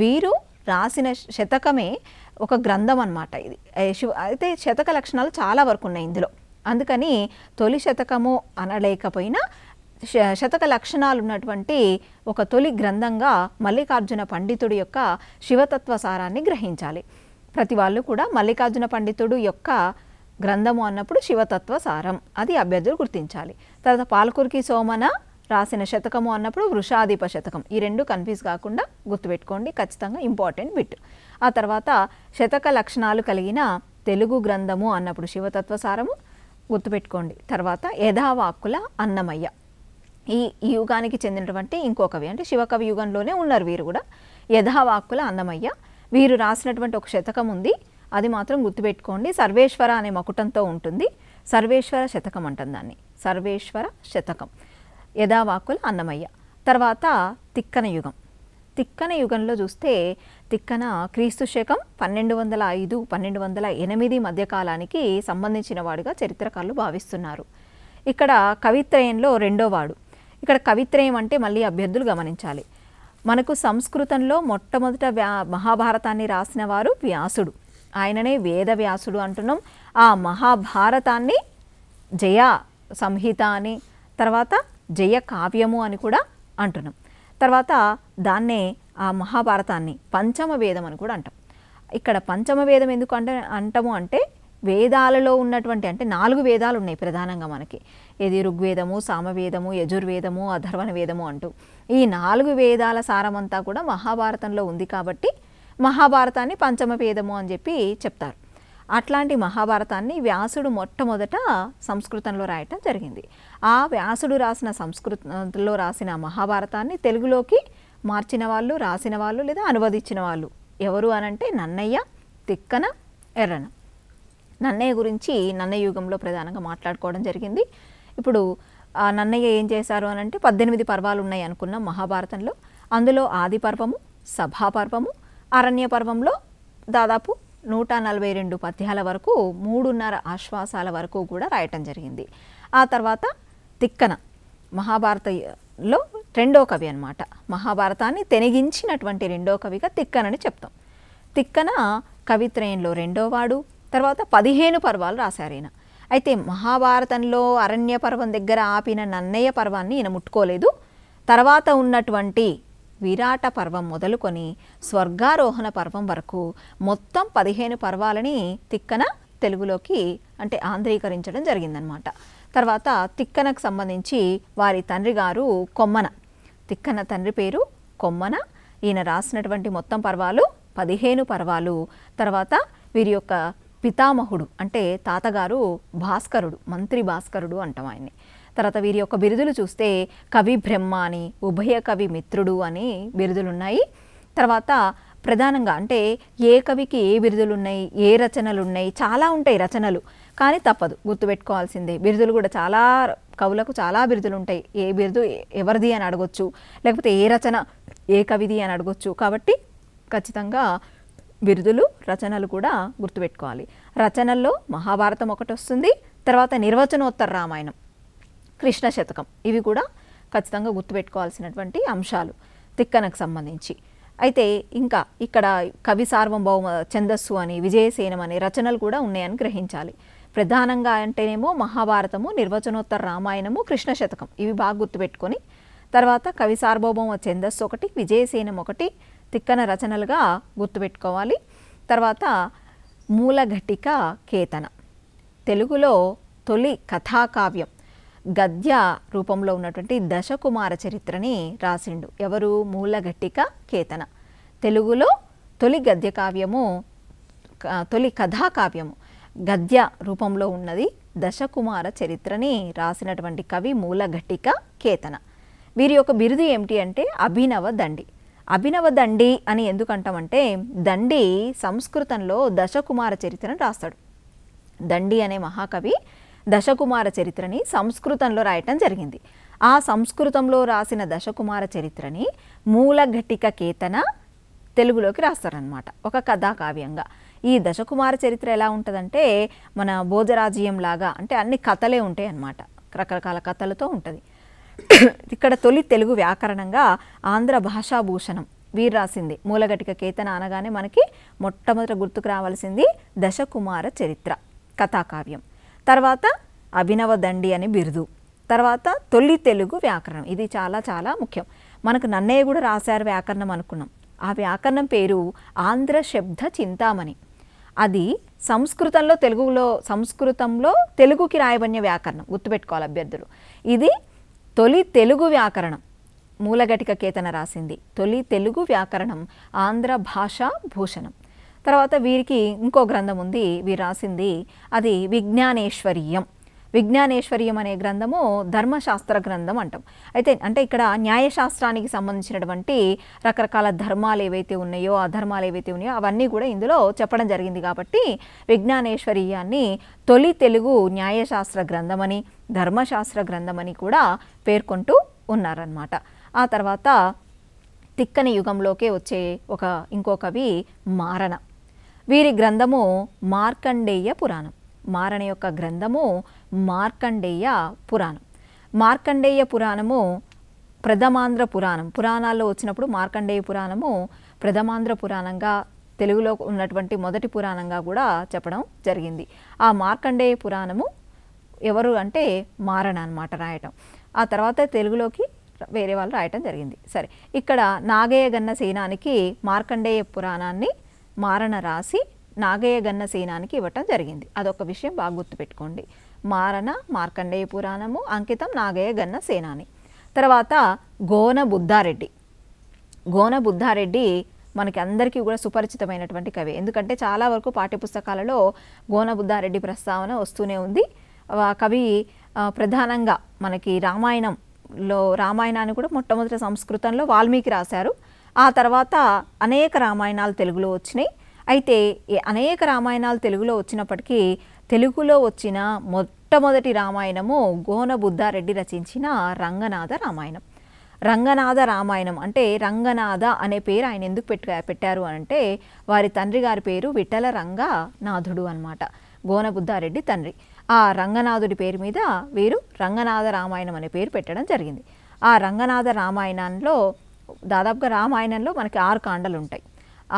వీరు రాసిన శతకమే ఒక గ్రంథం అనమాట ఇది అయితే శతక లక్షణాలు చాలా వరకు ఉన్నాయి ఇందులో అందుకని తొలి శతకము అనలేకపోయినా శతక లక్షణాలు ఉన్నటువంటి ఒక తొలి గ్రంథంగా మల్లికార్జున పండితుడి యొక్క శివతత్వ సారాన్ని గ్రహించాలి ప్రతి వాళ్ళు కూడా మల్లికార్జున పండితుడు యొక్క గ్రంథము అన్నప్పుడు శివతత్వ సారం అది అభ్యర్థులు గుర్తించాలి తర్వాత పాలకురికి సోమన రాసిన శతకము అన్నప్పుడు వృషాధిప శతకం ఈ రెండు కన్ఫ్యూజ్ కాకుండా గుర్తుపెట్టుకోండి ఖచ్చితంగా ఇంపార్టెంట్ బిట్ ఆ తర్వాత శతక లక్షణాలు కలిగిన తెలుగు గ్రంథము అన్నప్పుడు శివతత్వ సారము గుర్తుపెట్టుకోండి తర్వాత యథావాక్కుల అన్నమయ్య ఈ యుగానికి చెందినటువంటి ఇంకొకవి అంటే శివకవి యుగంలోనే ఉన్నారు వీరు కూడా యథావాక్కుల అన్నమయ్య వీరు రాసినటువంటి ఒక శతకం ఉంది అది మాత్రం గుర్తుపెట్టుకోండి సర్వేశ్వర అనే మకుటంతో ఉంటుంది సర్వేశ్వర శతకం అంటుంది దాన్ని సర్వేశ్వర శతకం యథావాకుల అన్నమయ్య తర్వాత తిక్కన యుగం తిక్కన యుగంలో చూస్తే తిక్కన క్రీస్తు శకం పన్నెండు వందల ఐదు పన్నెండు వందల ఎనిమిది మధ్యకాలానికి సంబంధించిన వాడుగా చరిత్రకారులు భావిస్తున్నారు ఇక్కడ కవిత్రయంలో రెండో వాడు ఇక్కడ కవిత్రయం అంటే మళ్ళీ అభ్యర్థులు గమనించాలి మనకు సంస్కృతంలో మొట్టమొదట వ్యా మహాభారతాన్ని రాసిన వారు వ్యాసుడు ఆయననే వేద వ్యాసుడు అంటున్నాం ఆ మహాభారతాన్ని జయ సంహిత అని తర్వాత జయ కావ్యము అని కూడా అంటున్నాం తర్వాత దాన్నే ఆ మహాభారతాన్ని పంచమ వేదం అని కూడా అంటాం ఇక్కడ పంచమ వేదం ఎందుకు అంటే అంటాము అంటే వేదాలలో ఉన్నటువంటి అంటే నాలుగు వేదాలు ఉన్నాయి ప్రధానంగా మనకి ఏది ఋగ్వేదము సామవేదము యజుర్వేదము అధర్వణ వేదము అంటూ ఈ నాలుగు వేదాల సారమంతా కూడా మహాభారతంలో ఉంది కాబట్టి మహాభారతాన్ని పంచమ వేదము అని చెప్పి చెప్తారు అట్లాంటి మహాభారతాన్ని వ్యాసుడు మొట్టమొదట సంస్కృతంలో రాయటం జరిగింది ఆ వ్యాసుడు రాసిన సంస్కృతంలో రాసిన మహాభారతాన్ని తెలుగులోకి మార్చిన వాళ్ళు రాసిన వాళ్ళు లేదా అనువదించిన వాళ్ళు ఎవరు అనంటే నన్నయ్య తిక్కన ఎర్రన నన్నయ్య గురించి నన్నయ్య యుగంలో ప్రధానంగా మాట్లాడుకోవడం జరిగింది ఇప్పుడు నన్నయ్య ఏం చేశారు అనంటే పద్దెనిమిది పర్వాలు ఉన్నాయి అనుకున్నాం మహాభారతంలో అందులో ఆది పర్వము సభాపర్వము అరణ్య పర్వంలో దాదాపు నూట నలభై రెండు పద్యాల వరకు మూడున్నర ఆశ్వాసాల వరకు కూడా రాయటం జరిగింది ఆ తర్వాత తిక్కన మహాభారతంలో రెండో కవి అనమాట మహాభారతాన్ని తెనిగించినటువంటి రెండో కవిగా తిక్కనని చెప్తాం తిక్కన కవిత్రయంలో రెండోవాడు తర్వాత పదిహేను పర్వాలు రాశారు ఈయన అయితే మహాభారతంలో అరణ్య పర్వం దగ్గర ఆపిన నన్నయ్య పర్వాన్ని ఈయన ముట్టుకోలేదు తర్వాత ఉన్నటువంటి విరాట పర్వం మొదలుకొని స్వర్గారోహణ పర్వం వరకు మొత్తం పదిహేను పర్వాలని తిక్కన తెలుగులోకి అంటే ఆంధ్రీకరించడం జరిగిందనమాట తర్వాత తిక్కనకు సంబంధించి వారి తండ్రి గారు కొమ్మన తిక్కన తండ్రి పేరు కొమ్మన ఈయన రాసినటువంటి మొత్తం పర్వాలు పదిహేను పర్వాలు తర్వాత వీరి యొక్క పితామహుడు అంటే తాతగారు భాస్కరుడు మంత్రి భాస్కరుడు అంటాం ఆయన్ని తర్వాత వీరి యొక్క బిరుదులు చూస్తే కవి బ్రహ్మ అని ఉభయ కవి మిత్రుడు అని బిరుదులున్నాయి తర్వాత ప్రధానంగా అంటే ఏ కవికి ఏ బిరుదులు ఉన్నాయి ఏ రచనలు ఉన్నాయి చాలా ఉంటాయి రచనలు కానీ తప్పదు గుర్తుపెట్టుకోవాల్సిందే బిరుదులు కూడా చాలా కవులకు చాలా బిరుదులు ఉంటాయి ఏ బిరుదు ఎవరిది అని అడగొచ్చు లేకపోతే ఏ రచన ఏ కవిది అని అడగొచ్చు కాబట్టి ఖచ్చితంగా బిరుదులు రచనలు కూడా గుర్తుపెట్టుకోవాలి రచనల్లో మహాభారతం ఒకటి వస్తుంది తర్వాత నిర్వచనోత్తర రామాయణం కృష్ణ శతకం ఇవి కూడా ఖచ్చితంగా గుర్తుపెట్టుకోవాల్సినటువంటి అంశాలు తిక్కనకు సంబంధించి అయితే ఇంకా ఇక్కడ కవి సార్వభౌమ ఛందస్సు అని విజయసేనం అనే రచనలు కూడా ఉన్నాయని గ్రహించాలి ప్రధానంగా అంటేనేమో మహాభారతము నిర్వచనోత్తర రామాయణము కృష్ణ శతకం ఇవి బాగా గుర్తుపెట్టుకొని తర్వాత కవి సార్భౌమం ఛందస్సు ఒకటి విజయసేనం ఒకటి తిక్కన రచనలుగా గుర్తుపెట్టుకోవాలి తర్వాత మూలఘటిక కేతన తెలుగులో తొలి కథాకావ్యం గద్య రూపంలో ఉన్నటువంటి దశకుమార చరిత్రని రాసిండు ఎవరు మూలఘట్టిక కేతన తెలుగులో తొలి గద్య కావ్యము తొలి కథాకావ్యము గద్య రూపంలో ఉన్నది దశకుమార చరిత్రని రాసినటువంటి కవి మూలఘట్టిక కేతన వీరి యొక్క బిరుదు ఏమిటి అంటే అభినవ దండి అభినవ దండి అని ఎందుకంటామంటే దండి సంస్కృతంలో దశకుమార చరిత్రను రాస్తాడు దండి అనే మహాకవి దశకుమార చరిత్రని సంస్కృతంలో రాయటం జరిగింది ఆ సంస్కృతంలో రాసిన దశకుమార చరిత్రని మూలఘట్టిక కేతన తెలుగులోకి రాస్తారనమాట ఒక కథాకావ్యంగా ఈ దశకుమార చరిత్ర ఎలా ఉంటుందంటే మన భోజరాజ్యం లాగా అంటే అన్ని కథలే ఉంటాయి అన్నమాట రకరకాల కథలతో ఉంటుంది ఇక్కడ తొలి తెలుగు వ్యాకరణంగా ఆంధ్ర భాషాభూషణం వీరు రాసింది మూలగటిక కేతన అనగానే మనకి మొట్టమొదట గుర్తుకు రావాల్సింది దశకుమార చరిత్ర కథాకావ్యం తర్వాత అభినవ దండి అని బిరుదు తర్వాత తొలి తెలుగు వ్యాకరణం ఇది చాలా చాలా ముఖ్యం మనకు నన్నయ్య కూడా రాశారు వ్యాకరణం అనుకున్నాం ఆ వ్యాకరణం పేరు ఆంధ్ర శబ్ద చింతామణి అది సంస్కృతంలో తెలుగులో సంస్కృతంలో తెలుగుకి రాయబడిన వ్యాకరణం గుర్తుపెట్టుకోవాలి అభ్యర్థులు ఇది తొలి తెలుగు వ్యాకరణం మూలఘటిక కేతన రాసింది తొలి తెలుగు వ్యాకరణం ఆంధ్ర భాషా భూషణం తర్వాత వీరికి ఇంకో గ్రంథం ఉంది వీరు రాసింది అది విజ్ఞానేశ్వరీయం విజ్ఞానేశ్వర్యం అనే గ్రంథము ధర్మశాస్త్ర గ్రంథం అంటాం అయితే అంటే ఇక్కడ న్యాయశాస్త్రానికి సంబంధించినటువంటి రకరకాల ధర్మాలు ఏవైతే ఉన్నాయో అధర్మాలు ఏవైతే ఉన్నాయో అవన్నీ కూడా ఇందులో చెప్పడం జరిగింది కాబట్టి విజ్ఞానేశ్వరీయాన్ని తొలి తెలుగు న్యాయశాస్త్ర గ్రంథమని ధర్మశాస్త్ర గ్రంథమని కూడా పేర్కొంటూ ఉన్నారన్నమాట ఆ తర్వాత తిక్కని యుగంలోకే వచ్చే ఒక ఇంకొకవి మారణ వీరి గ్రంథము మార్కండేయ పురాణం మారణ యొక్క గ్రంథము మార్కండేయ పురాణం మార్కండేయ పురాణము ప్రథమాంధ్ర పురాణం పురాణాల్లో వచ్చినప్పుడు మార్కండేయ పురాణము ప్రథమాంధ్ర పురాణంగా తెలుగులో ఉన్నటువంటి మొదటి పురాణంగా కూడా చెప్పడం జరిగింది ఆ మార్కండేయ పురాణము ఎవరు అంటే మారణ అనమాట రాయటం ఆ తర్వాత తెలుగులోకి వేరే వాళ్ళు రాయటం జరిగింది సరే ఇక్కడ నాగయ్య గన్న సేనానికి మార్కండేయ పురాణాన్ని మారణ రాసి నాగయ్య గన్న సేనానికి ఇవ్వటం జరిగింది అదొక విషయం బాగా గుర్తుపెట్టుకోండి మారణ మార్కండేయ పురాణము అంకితం నాగయ్య గన్న సేనాని తర్వాత గోన బుద్ధారెడ్డి గోన బుద్ధారెడ్డి మనకి అందరికీ కూడా సుపరిచితమైనటువంటి కవి ఎందుకంటే చాలా వరకు పాఠ్యపుస్తకాలలో గోన బుద్ధారెడ్డి ప్రస్తావన వస్తూనే ఉంది ఆ కవి ప్రధానంగా మనకి రామాయణంలో రామాయణాన్ని కూడా మొట్టమొదటి సంస్కృతంలో వాల్మీకి రాశారు ఆ తర్వాత అనేక రామాయణాలు తెలుగులో వచ్చినాయి అయితే అనేక రామాయణాలు తెలుగులో వచ్చినప్పటికీ తెలుగులో వచ్చిన మొట్టమొదటి రామాయణము గోన బుద్ధారెడ్డి రచించిన రంగనాథ రామాయణం రంగనాథ రామాయణం అంటే రంగనాథ అనే పేరు ఆయన ఎందుకు పెట్ట పెట్టారు అంటే వారి తండ్రి గారి పేరు విఠల రంగనాథుడు అనమాట గోనబుద్ధారెడ్డి తండ్రి ఆ రంగనాథుడి పేరు మీద వీరు రంగనాథ రామాయణం అనే పేరు పెట్టడం జరిగింది ఆ రంగనాథ రామాయణంలో దాదాపుగా రామాయణంలో మనకి ఆరు కాండలు ఉంటాయి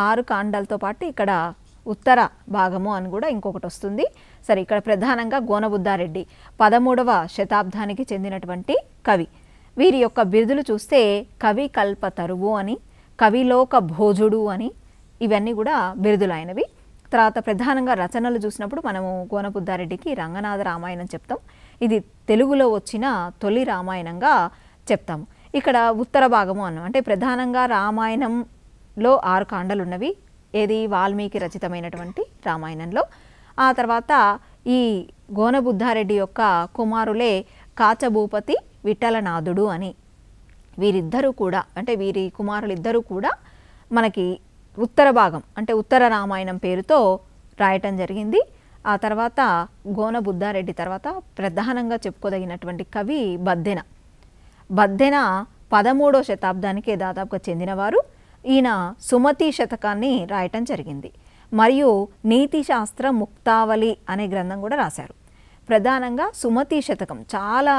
ఆరు కాండాలతో పాటు ఇక్కడ ఉత్తర భాగము అని కూడా ఇంకొకటి వస్తుంది సరే ఇక్కడ ప్రధానంగా గోనబుద్ధారెడ్డి పదమూడవ శతాబ్దానికి చెందినటువంటి కవి వీరి యొక్క బిరుదులు చూస్తే కవి కల్ప తరువు అని కవిలోక భోజుడు అని ఇవన్నీ కూడా బిరుదులైనవి తర్వాత ప్రధానంగా రచనలు చూసినప్పుడు మనము గోనబుద్ధారెడ్డికి రంగనాథ రామాయణం చెప్తాం ఇది తెలుగులో వచ్చిన తొలి రామాయణంగా చెప్తాము ఇక్కడ ఉత్తర భాగము అన్నం అంటే ప్రధానంగా రామాయణం లో ఆరు కాండలున్నవి ఏది వాల్మీకి రచితమైనటువంటి రామాయణంలో ఆ తర్వాత ఈ గోనబుద్ధారెడ్డి యొక్క కుమారులే కాచభూపతి విఠలనాథుడు అని వీరిద్దరూ కూడా అంటే వీరి కుమారులిద్దరూ కూడా మనకి ఉత్తర భాగం అంటే ఉత్తర రామాయణం పేరుతో రాయటం జరిగింది ఆ తర్వాత గోనబుద్ధారెడ్డి తర్వాత ప్రధానంగా చెప్పుకోదగినటువంటి కవి బద్దెన బద్దెన పదమూడో శతాబ్దానికే దాదాపుగా చెందినవారు ఈయన సుమతి శతకాన్ని రాయటం జరిగింది మరియు నీతిశాస్త్ర ముక్తావళి అనే గ్రంథం కూడా రాశారు ప్రధానంగా సుమతి శతకం చాలా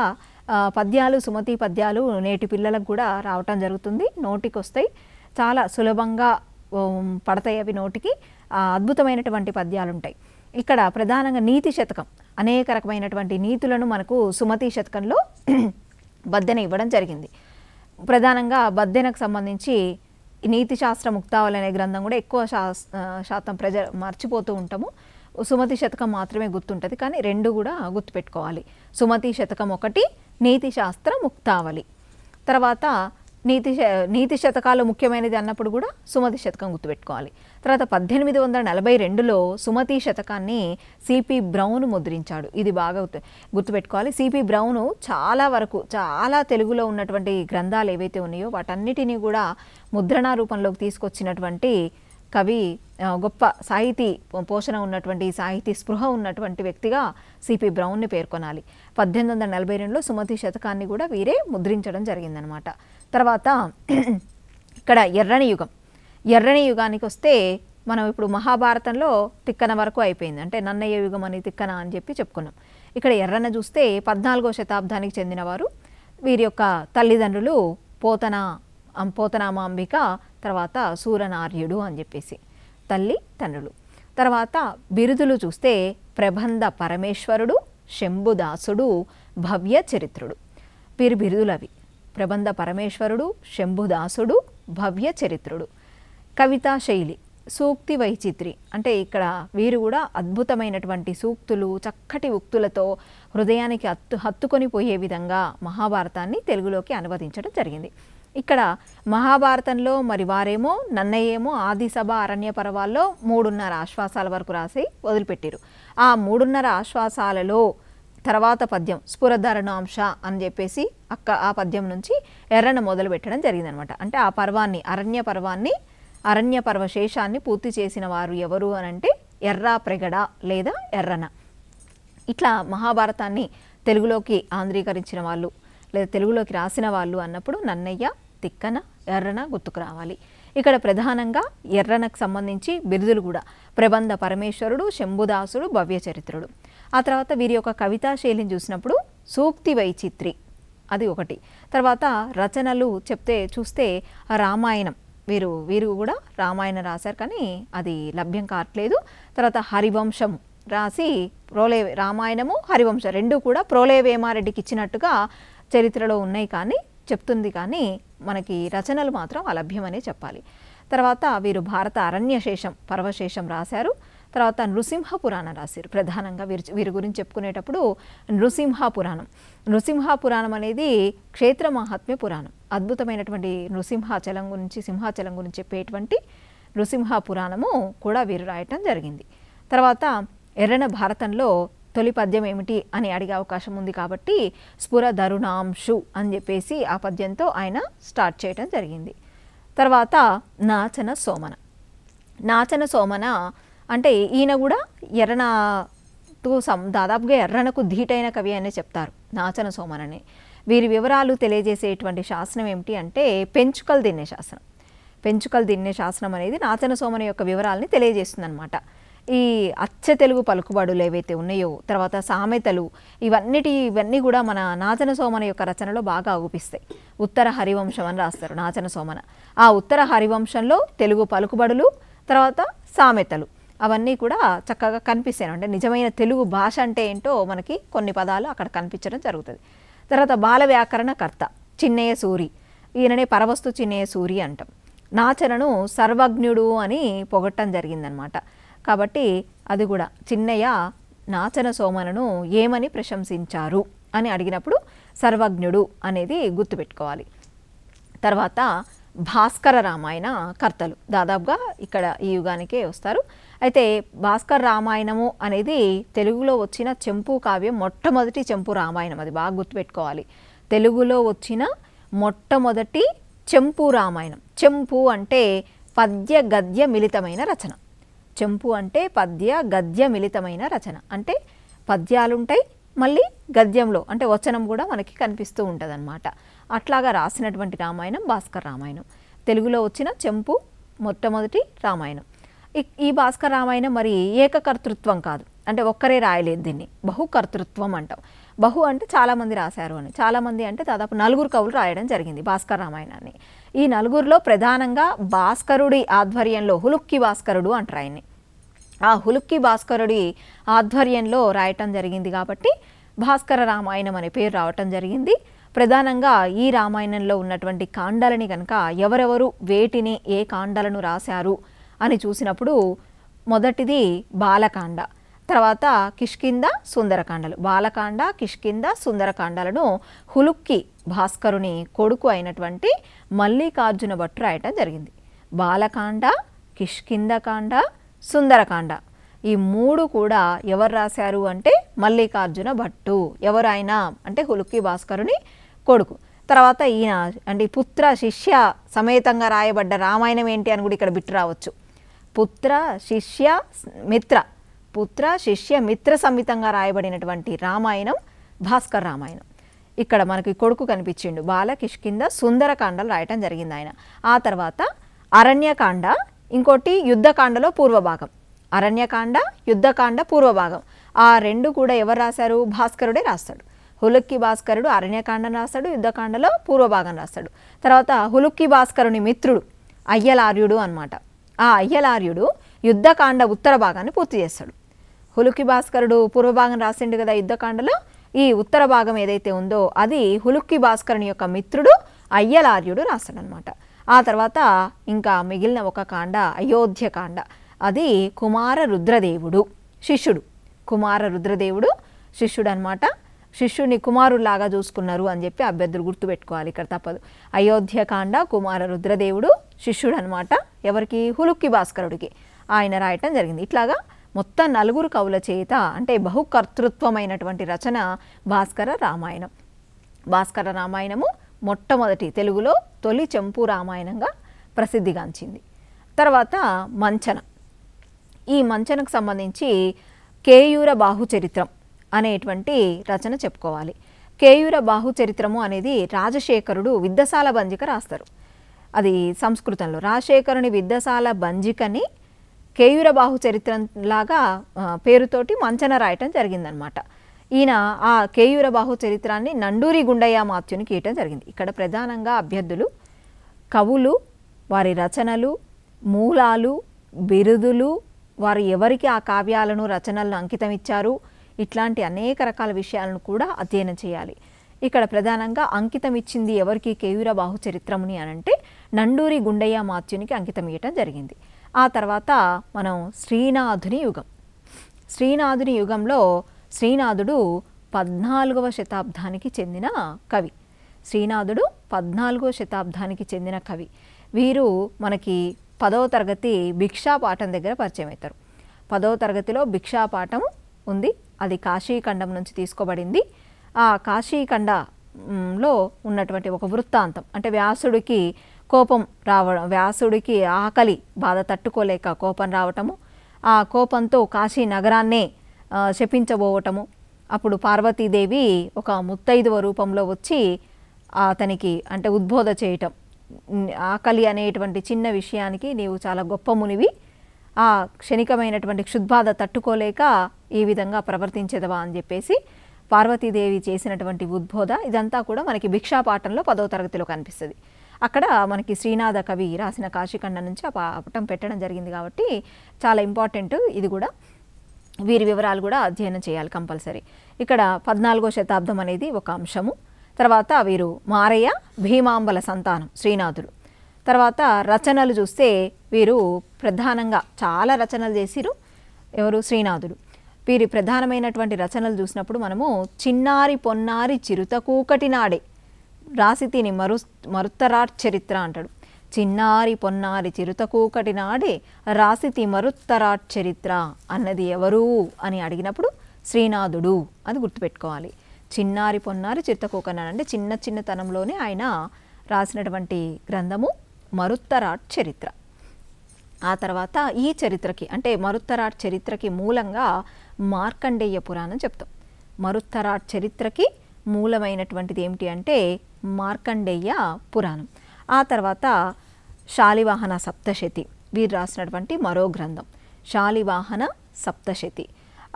పద్యాలు సుమతి పద్యాలు నేటి పిల్లలకు కూడా రావటం జరుగుతుంది నోటికి వస్తాయి చాలా సులభంగా పడతాయి అవి నోటికి అద్భుతమైనటువంటి పద్యాలు ఉంటాయి ఇక్కడ ప్రధానంగా నీతి శతకం అనేక రకమైనటువంటి నీతులను మనకు సుమతి శతకంలో బద్దెన ఇవ్వడం జరిగింది ప్రధానంగా బద్దెనకు సంబంధించి నీతి శాస్త్ర ముక్తావళి అనే గ్రంథం కూడా ఎక్కువ శాతం ప్రజ మర్చిపోతూ ఉంటాము సుమతి శతకం మాత్రమే గుర్తుంటుంది కానీ రెండు కూడా గుర్తుపెట్టుకోవాలి సుమతి శతకం ఒకటి నీతి శాస్త్ర ముక్తావళి తర్వాత నీతి నీతి శతకాలు ముఖ్యమైనది అన్నప్పుడు కూడా సుమతి శతకం గుర్తుపెట్టుకోవాలి తర్వాత పద్దెనిమిది వందల నలభై రెండులో సుమతి శతకాన్ని సిపి బ్రౌన్ ముద్రించాడు ఇది బాగా గుర్తుపెట్టుకోవాలి సిపి బ్రౌను చాలా వరకు చాలా తెలుగులో ఉన్నటువంటి గ్రంథాలు ఏవైతే ఉన్నాయో వాటన్నిటినీ కూడా ముద్రణ రూపంలోకి తీసుకొచ్చినటువంటి కవి గొప్ప సాహితీ పోషణ ఉన్నటువంటి సాహితీ స్పృహ ఉన్నటువంటి వ్యక్తిగా సిపి బ్రౌన్ని పేర్కొనాలి పద్దెనిమిది వందల నలభై రెండులో సుమతి శతకాన్ని కూడా వీరే ముద్రించడం జరిగిందనమాట తర్వాత ఇక్కడ ఎర్రని యుగం ఎర్రని యుగానికి వస్తే మనం ఇప్పుడు మహాభారతంలో తిక్కన వరకు అయిపోయింది అంటే నన్నయ్య యుగం అని తిక్కన అని చెప్పి చెప్పుకున్నాం ఇక్కడ ఎర్రన చూస్తే పద్నాలుగో శతాబ్దానికి చెందినవారు వీరి యొక్క తల్లిదండ్రులు పోతన పోతనామాంబిక తర్వాత సూరనార్యుడు అని చెప్పేసి తల్లి తండ్రులు తర్వాత బిరుదులు చూస్తే ప్రబంధ పరమేశ్వరుడు శంభుదాసుడు భవ్య చరిత్రుడు వీరి బిరుదులు అవి ప్రబంధ పరమేశ్వరుడు శంభుదాసుడు భవ్య చరిత్రుడు కవితా శైలి సూక్తి వైచిత్రి అంటే ఇక్కడ వీరు కూడా అద్భుతమైనటువంటి సూక్తులు చక్కటి ఉక్తులతో హృదయానికి హత్తు హత్తుకొని పోయే విధంగా మహాభారతాన్ని తెలుగులోకి అనువదించడం జరిగింది ఇక్కడ మహాభారతంలో మరి వారేమో నన్నయ్యేమో ఆదిసభ అరణ్య పర్వాల్లో మూడున్నర ఆశ్వాసాల వరకు రాసి వదిలిపెట్టారు ఆ మూడున్నర ఆశ్వాసాలలో తర్వాత పద్యం అంశ అని చెప్పేసి అక్క ఆ పద్యం నుంచి ఎర్రన మొదలు పెట్టడం జరిగిందనమాట అంటే ఆ పర్వాన్ని అరణ్య పర్వాన్ని అరణ్య పర్వ శేషాన్ని పూర్తి చేసిన వారు ఎవరు అని అంటే ఎర్రా ప్రెగడ లేదా ఎర్రన ఇట్లా మహాభారతాన్ని తెలుగులోకి ఆంధ్రీకరించిన వాళ్ళు లేదా తెలుగులోకి రాసిన వాళ్ళు అన్నప్పుడు నన్నయ్య తిక్కన ఎర్రన గుర్తుకు రావాలి ఇక్కడ ప్రధానంగా ఎర్రనకు సంబంధించి బిరుదులు కూడా ప్రబంధ పరమేశ్వరుడు శంభుదాసుడు భవ్య చరిత్రుడు ఆ తర్వాత వీరి యొక్క కవితా శైలిని చూసినప్పుడు సూక్తి వైచిత్రి అది ఒకటి తర్వాత రచనలు చెప్తే చూస్తే రామాయణం వీరు వీరు కూడా రామాయణం రాశారు కానీ అది లభ్యం కావట్లేదు తర్వాత హరివంశం రాసి ప్రోలే రామాయణము హరివంశం రెండు కూడా ప్రోలే వేమారెడ్డికి ఇచ్చినట్టుగా చరిత్రలో ఉన్నాయి కానీ చెప్తుంది కానీ మనకి రచనలు మాత్రం అలభ్యమనే చెప్పాలి తర్వాత వీరు భారత అరణ్యశేషం పర్వశేషం రాశారు తర్వాత నృసింహ పురాణం రాశారు ప్రధానంగా వీరి వీరి గురించి చెప్పుకునేటప్పుడు నృసింహ పురాణం నృసింహ పురాణం అనేది క్షేత్ర మహాత్మ్య పురాణం అద్భుతమైనటువంటి నృసింహాచలం గురించి సింహాచలం గురించి చెప్పేటువంటి నృసింహ పురాణము కూడా వీరు రాయటం జరిగింది తర్వాత ఎర్రన భారతంలో తొలి పద్యం ఏమిటి అని అడిగే అవకాశం ఉంది కాబట్టి స్ఫుర దరుణాంశు అని చెప్పేసి ఆ పద్యంతో ఆయన స్టార్ట్ చేయటం జరిగింది తర్వాత నాచన సోమన నాచన సోమన అంటే ఈయన కూడా ఎర్రనకు సం దాదాపుగా ఎర్రనకు ధీటైన కవి అనే చెప్తారు నాచన సోమనని వీరి వివరాలు తెలియజేసేటువంటి శాసనం ఏమిటి అంటే పెంచుకలు దిన్నే శాసనం పెంచుకలు దిన్నే శాసనం అనేది నాచన సోమన యొక్క వివరాలని తెలియజేస్తుందన్నమాట ఈ అచ్చ తెలుగు పలుకుబడులు ఏవైతే ఉన్నాయో తర్వాత సామెతలు ఇవన్నిటి ఇవన్నీ కూడా మన నాచన సోమన యొక్క రచనలో బాగా అగుపిస్తాయి ఉత్తర హరివంశం అని రాస్తారు నాచన సోమన ఆ ఉత్తర హరివంశంలో తెలుగు పలుకుబడులు తర్వాత సామెతలు అవన్నీ కూడా చక్కగా కనిపిస్తాను అంటే నిజమైన తెలుగు భాష అంటే ఏంటో మనకి కొన్ని పదాలు అక్కడ కనిపించడం జరుగుతుంది తర్వాత బాల వ్యాకరణ కర్త చిన్నయ్య సూరి ఈయననే పరవస్తు చిన్నయ్య సూరి అంటాం నాచరను సర్వజ్ఞుడు అని పొగట్టం జరిగిందనమాట కాబట్టి అది కూడా చిన్నయ్య నాచన సోమనను ఏమని ప్రశంసించారు అని అడిగినప్పుడు సర్వజ్ఞుడు అనేది గుర్తుపెట్టుకోవాలి తర్వాత భాస్కర రామాయణ కర్తలు దాదాపుగా ఇక్కడ ఈ యుగానికే వస్తారు అయితే భాస్కర్ రామాయణము అనేది తెలుగులో వచ్చిన చెంపు కావ్యం మొట్టమొదటి చెంపు రామాయణం అది బాగా గుర్తుపెట్టుకోవాలి తెలుగులో వచ్చిన మొట్టమొదటి చెంపు రామాయణం చెంపు అంటే పద్య గద్య మిలితమైన రచన చెంపు అంటే పద్య గద్య మిలితమైన రచన అంటే పద్యాలుంటాయి మళ్ళీ గద్యంలో అంటే వచనం కూడా మనకి కనిపిస్తూ ఉంటుంది అట్లాగా రాసినటువంటి రామాయణం భాస్కర్ రామాయణం తెలుగులో వచ్చిన చెంపు మొట్టమొదటి రామాయణం ఈ భాస్కర్ రామాయణం మరి ఏకకర్తృత్వం కాదు అంటే ఒక్కరే రాయలేదు దీన్ని బహుకర్తృత్వం అంటాం బహు అంటే చాలామంది రాశారు అని చాలామంది అంటే దాదాపు నలుగురు కవులు రాయడం జరిగింది భాస్కర్ రామాయణాన్ని ఈ నలుగురిలో ప్రధానంగా భాస్కరుడి ఆధ్వర్యంలో హులుక్కి భాస్కరుడు అంటారు ఆయన్ని ఆ హులుక్కి భాస్కరుడి ఆధ్వర్యంలో రాయటం జరిగింది కాబట్టి భాస్కర రామాయణం అనే పేరు రావటం జరిగింది ప్రధానంగా ఈ రామాయణంలో ఉన్నటువంటి కాండాలని కనుక ఎవరెవరు వేటిని ఏ కాండాలను రాశారు అని చూసినప్పుడు మొదటిది బాలకాండ తర్వాత కిష్కింద సుందరకాండలు బాలకాండ కిష్కింద సుందరకాండలను హులుక్కి భాస్కరుని కొడుకు అయినటువంటి మల్లికార్జున భట్టు రాయటం జరిగింది బాలకాండ కిష్కిందకాండ సుందరకాండ ఈ మూడు కూడా ఎవరు రాశారు అంటే మల్లికార్జున భట్టు ఎవరు ఆయన అంటే హులుక్కి భాస్కరుని కొడుకు తర్వాత ఈయన అంటే పుత్ర శిష్య సమేతంగా రాయబడ్డ రామాయణం ఏంటి అని కూడా ఇక్కడ బిట్టు రావచ్చు పుత్ర శిష్య మిత్ర పుత్ర శిష్య మిత్ర సమితంగా రాయబడినటువంటి రామాయణం భాస్కర్ రామాయణం ఇక్కడ మనకి కొడుకు కనిపించిండు బాలకిష్కింద సుందరకాండలు రాయటం జరిగింది ఆయన ఆ తర్వాత అరణ్యకాండ ఇంకోటి యుద్ధకాండలో పూర్వభాగం అరణ్యకాండ యుద్ధకాండ పూర్వభాగం ఆ రెండు కూడా ఎవరు రాశారు భాస్కరుడే రాస్తాడు హులుక్కి భాస్కరుడు అరణ్యకాండం రాస్తాడు యుద్ధకాండలో పూర్వభాగం రాస్తాడు తర్వాత హులుక్కి భాస్కరుని మిత్రుడు అయ్యలార్యుడు అనమాట ఆ అయ్యలార్యుడు యుద్ధకాండ ఉత్తర భాగాన్ని పూర్తి చేస్తాడు హులుకి భాస్కరుడు పూర్వభాగం రాసిండు కదా యుద్ధకాండలో ఈ ఉత్తర భాగం ఏదైతే ఉందో అది హులుక్కి భాస్కరుని యొక్క మిత్రుడు అయ్యలార్యుడు రాస్తాడనమాట ఆ తర్వాత ఇంకా మిగిలిన ఒక కాండ అయోధ్య కాండ అది కుమార రుద్రదేవుడు శిష్యుడు కుమార రుద్రదేవుడు శిష్యుడు అనమాట శిష్యుని కుమారులాగా చూసుకున్నారు అని చెప్పి అభ్యర్థులు గుర్తుపెట్టుకోవాలి ఇక్కడ తప్పదు అయోధ్య కాండ కుమార రుద్రదేవుడు శిష్యుడు అనమాట ఎవరికి హులుక్కి భాస్కరుడికి ఆయన రాయటం జరిగింది ఇట్లాగా మొత్తం నలుగురు కవుల చేత అంటే బహుకర్తృత్వమైనటువంటి రచన భాస్కర రామాయణం భాస్కర రామాయణము మొట్టమొదటి తెలుగులో తొలి చెంపు రామాయణంగా ప్రసిద్ధిగాంచింది తర్వాత మంచన ఈ మంచనకు సంబంధించి కేయూర బాహు చరిత్రం అనేటువంటి రచన చెప్పుకోవాలి కేయూర బాహు చరిత్రము అనేది రాజశేఖరుడు విద్యశాల బంజిక రాస్తారు అది సంస్కృతంలో రాజశేఖరుని విద్యశాల బంజికని కేయూర బాహు చరిత్రలాగా పేరుతోటి మంచన రాయటం జరిగిందనమాట ఈయన ఆ కేయూర బాహు చరిత్రాన్ని నండూరి గుండయ్య మాత్యుని కీయటం జరిగింది ఇక్కడ ప్రధానంగా అభ్యర్థులు కవులు వారి రచనలు మూలాలు బిరుదులు వారు ఎవరికి ఆ కావ్యాలను రచనలను అంకితం ఇచ్చారు ఇట్లాంటి అనేక రకాల విషయాలను కూడా అధ్యయనం చేయాలి ఇక్కడ ప్రధానంగా అంకితం ఇచ్చింది ఎవరికి కేయూర బాహు చరిత్రముని అనంటే నండూరి గుండయ్య మాత్యునికి అంకితం ఇవ్వటం జరిగింది ఆ తర్వాత మనం శ్రీనాథుని యుగం శ్రీనాథుని యుగంలో శ్రీనాథుడు పద్నాలుగవ శతాబ్దానికి చెందిన కవి శ్రీనాథుడు పద్నాలుగో శతాబ్దానికి చెందిన కవి వీరు మనకి పదవ తరగతి భిక్షాపాఠం దగ్గర పరిచయం అవుతారు పదవ తరగతిలో భిక్షాపాఠం ఉంది అది కాశీఖండం నుంచి తీసుకోబడింది ఆ కాశీఖండలో ఉన్నటువంటి ఒక వృత్తాంతం అంటే వ్యాసుడికి కోపం రావడం వ్యాసుడికి ఆకలి బాధ తట్టుకోలేక కోపం రావటము ఆ కోపంతో కాశీ నగరాన్నే శపించబోవటము అప్పుడు పార్వతీదేవి ఒక ముత్తైదువ రూపంలో వచ్చి అతనికి అంటే ఉద్బోధ చేయటం ఆకలి అనేటువంటి చిన్న విషయానికి నీవు చాలా గొప్ప మునివి ఆ క్షణికమైనటువంటి క్షుద్బాధ తట్టుకోలేక ఏ విధంగా ప్రవర్తించేదవా అని చెప్పేసి పార్వతీదేవి చేసినటువంటి ఉద్బోధ ఇదంతా కూడా మనకి భిక్షాపాఠంలో పదవ తరగతిలో కనిపిస్తుంది అక్కడ మనకి శ్రీనాథ కవి రాసిన కాశీఖండ నుంచి ఆ పాఠం పెట్టడం జరిగింది కాబట్టి చాలా ఇంపార్టెంట్ ఇది కూడా వీరి వివరాలు కూడా అధ్యయనం చేయాలి కంపల్సరీ ఇక్కడ పద్నాలుగో శతాబ్దం అనేది ఒక అంశము తర్వాత వీరు మారయ్య భీమాంబల సంతానం శ్రీనాథుడు తర్వాత రచనలు చూస్తే వీరు ప్రధానంగా చాలా రచనలు చేసిరు ఎవరు శ్రీనాథుడు వీరి ప్రధానమైనటువంటి రచనలు చూసినప్పుడు మనము చిన్నారి పొన్నారి చిరుత కూకటి నాడే రాసి తిని మరు మరుత్తరాట్ చరిత్ర అంటాడు చిన్నారి పొన్నారి చిరుత కూకటి నాడే రాసితి మరుత్తరాట్ చరిత్ర అన్నది ఎవరు అని అడిగినప్పుడు శ్రీనాథుడు అది గుర్తుపెట్టుకోవాలి చిన్నారి పొన్నారి చిరుత కూకనాడు అంటే చిన్న చిన్నతనంలోనే ఆయన రాసినటువంటి గ్రంథము మరుత్తరాట్ చరిత్ర ఆ తర్వాత ఈ చరిత్రకి అంటే మరుత్తరాట్ చరిత్రకి మూలంగా మార్కండేయ పురాణం చెప్తాం మరుత్తరాట్ చరిత్రకి మూలమైనటువంటిది ఏమిటి అంటే మార్కండేయ పురాణం ఆ తర్వాత శాలివాహన సప్తశతి వీరు రాసినటువంటి మరో గ్రంథం శాలివాహన సప్తశతి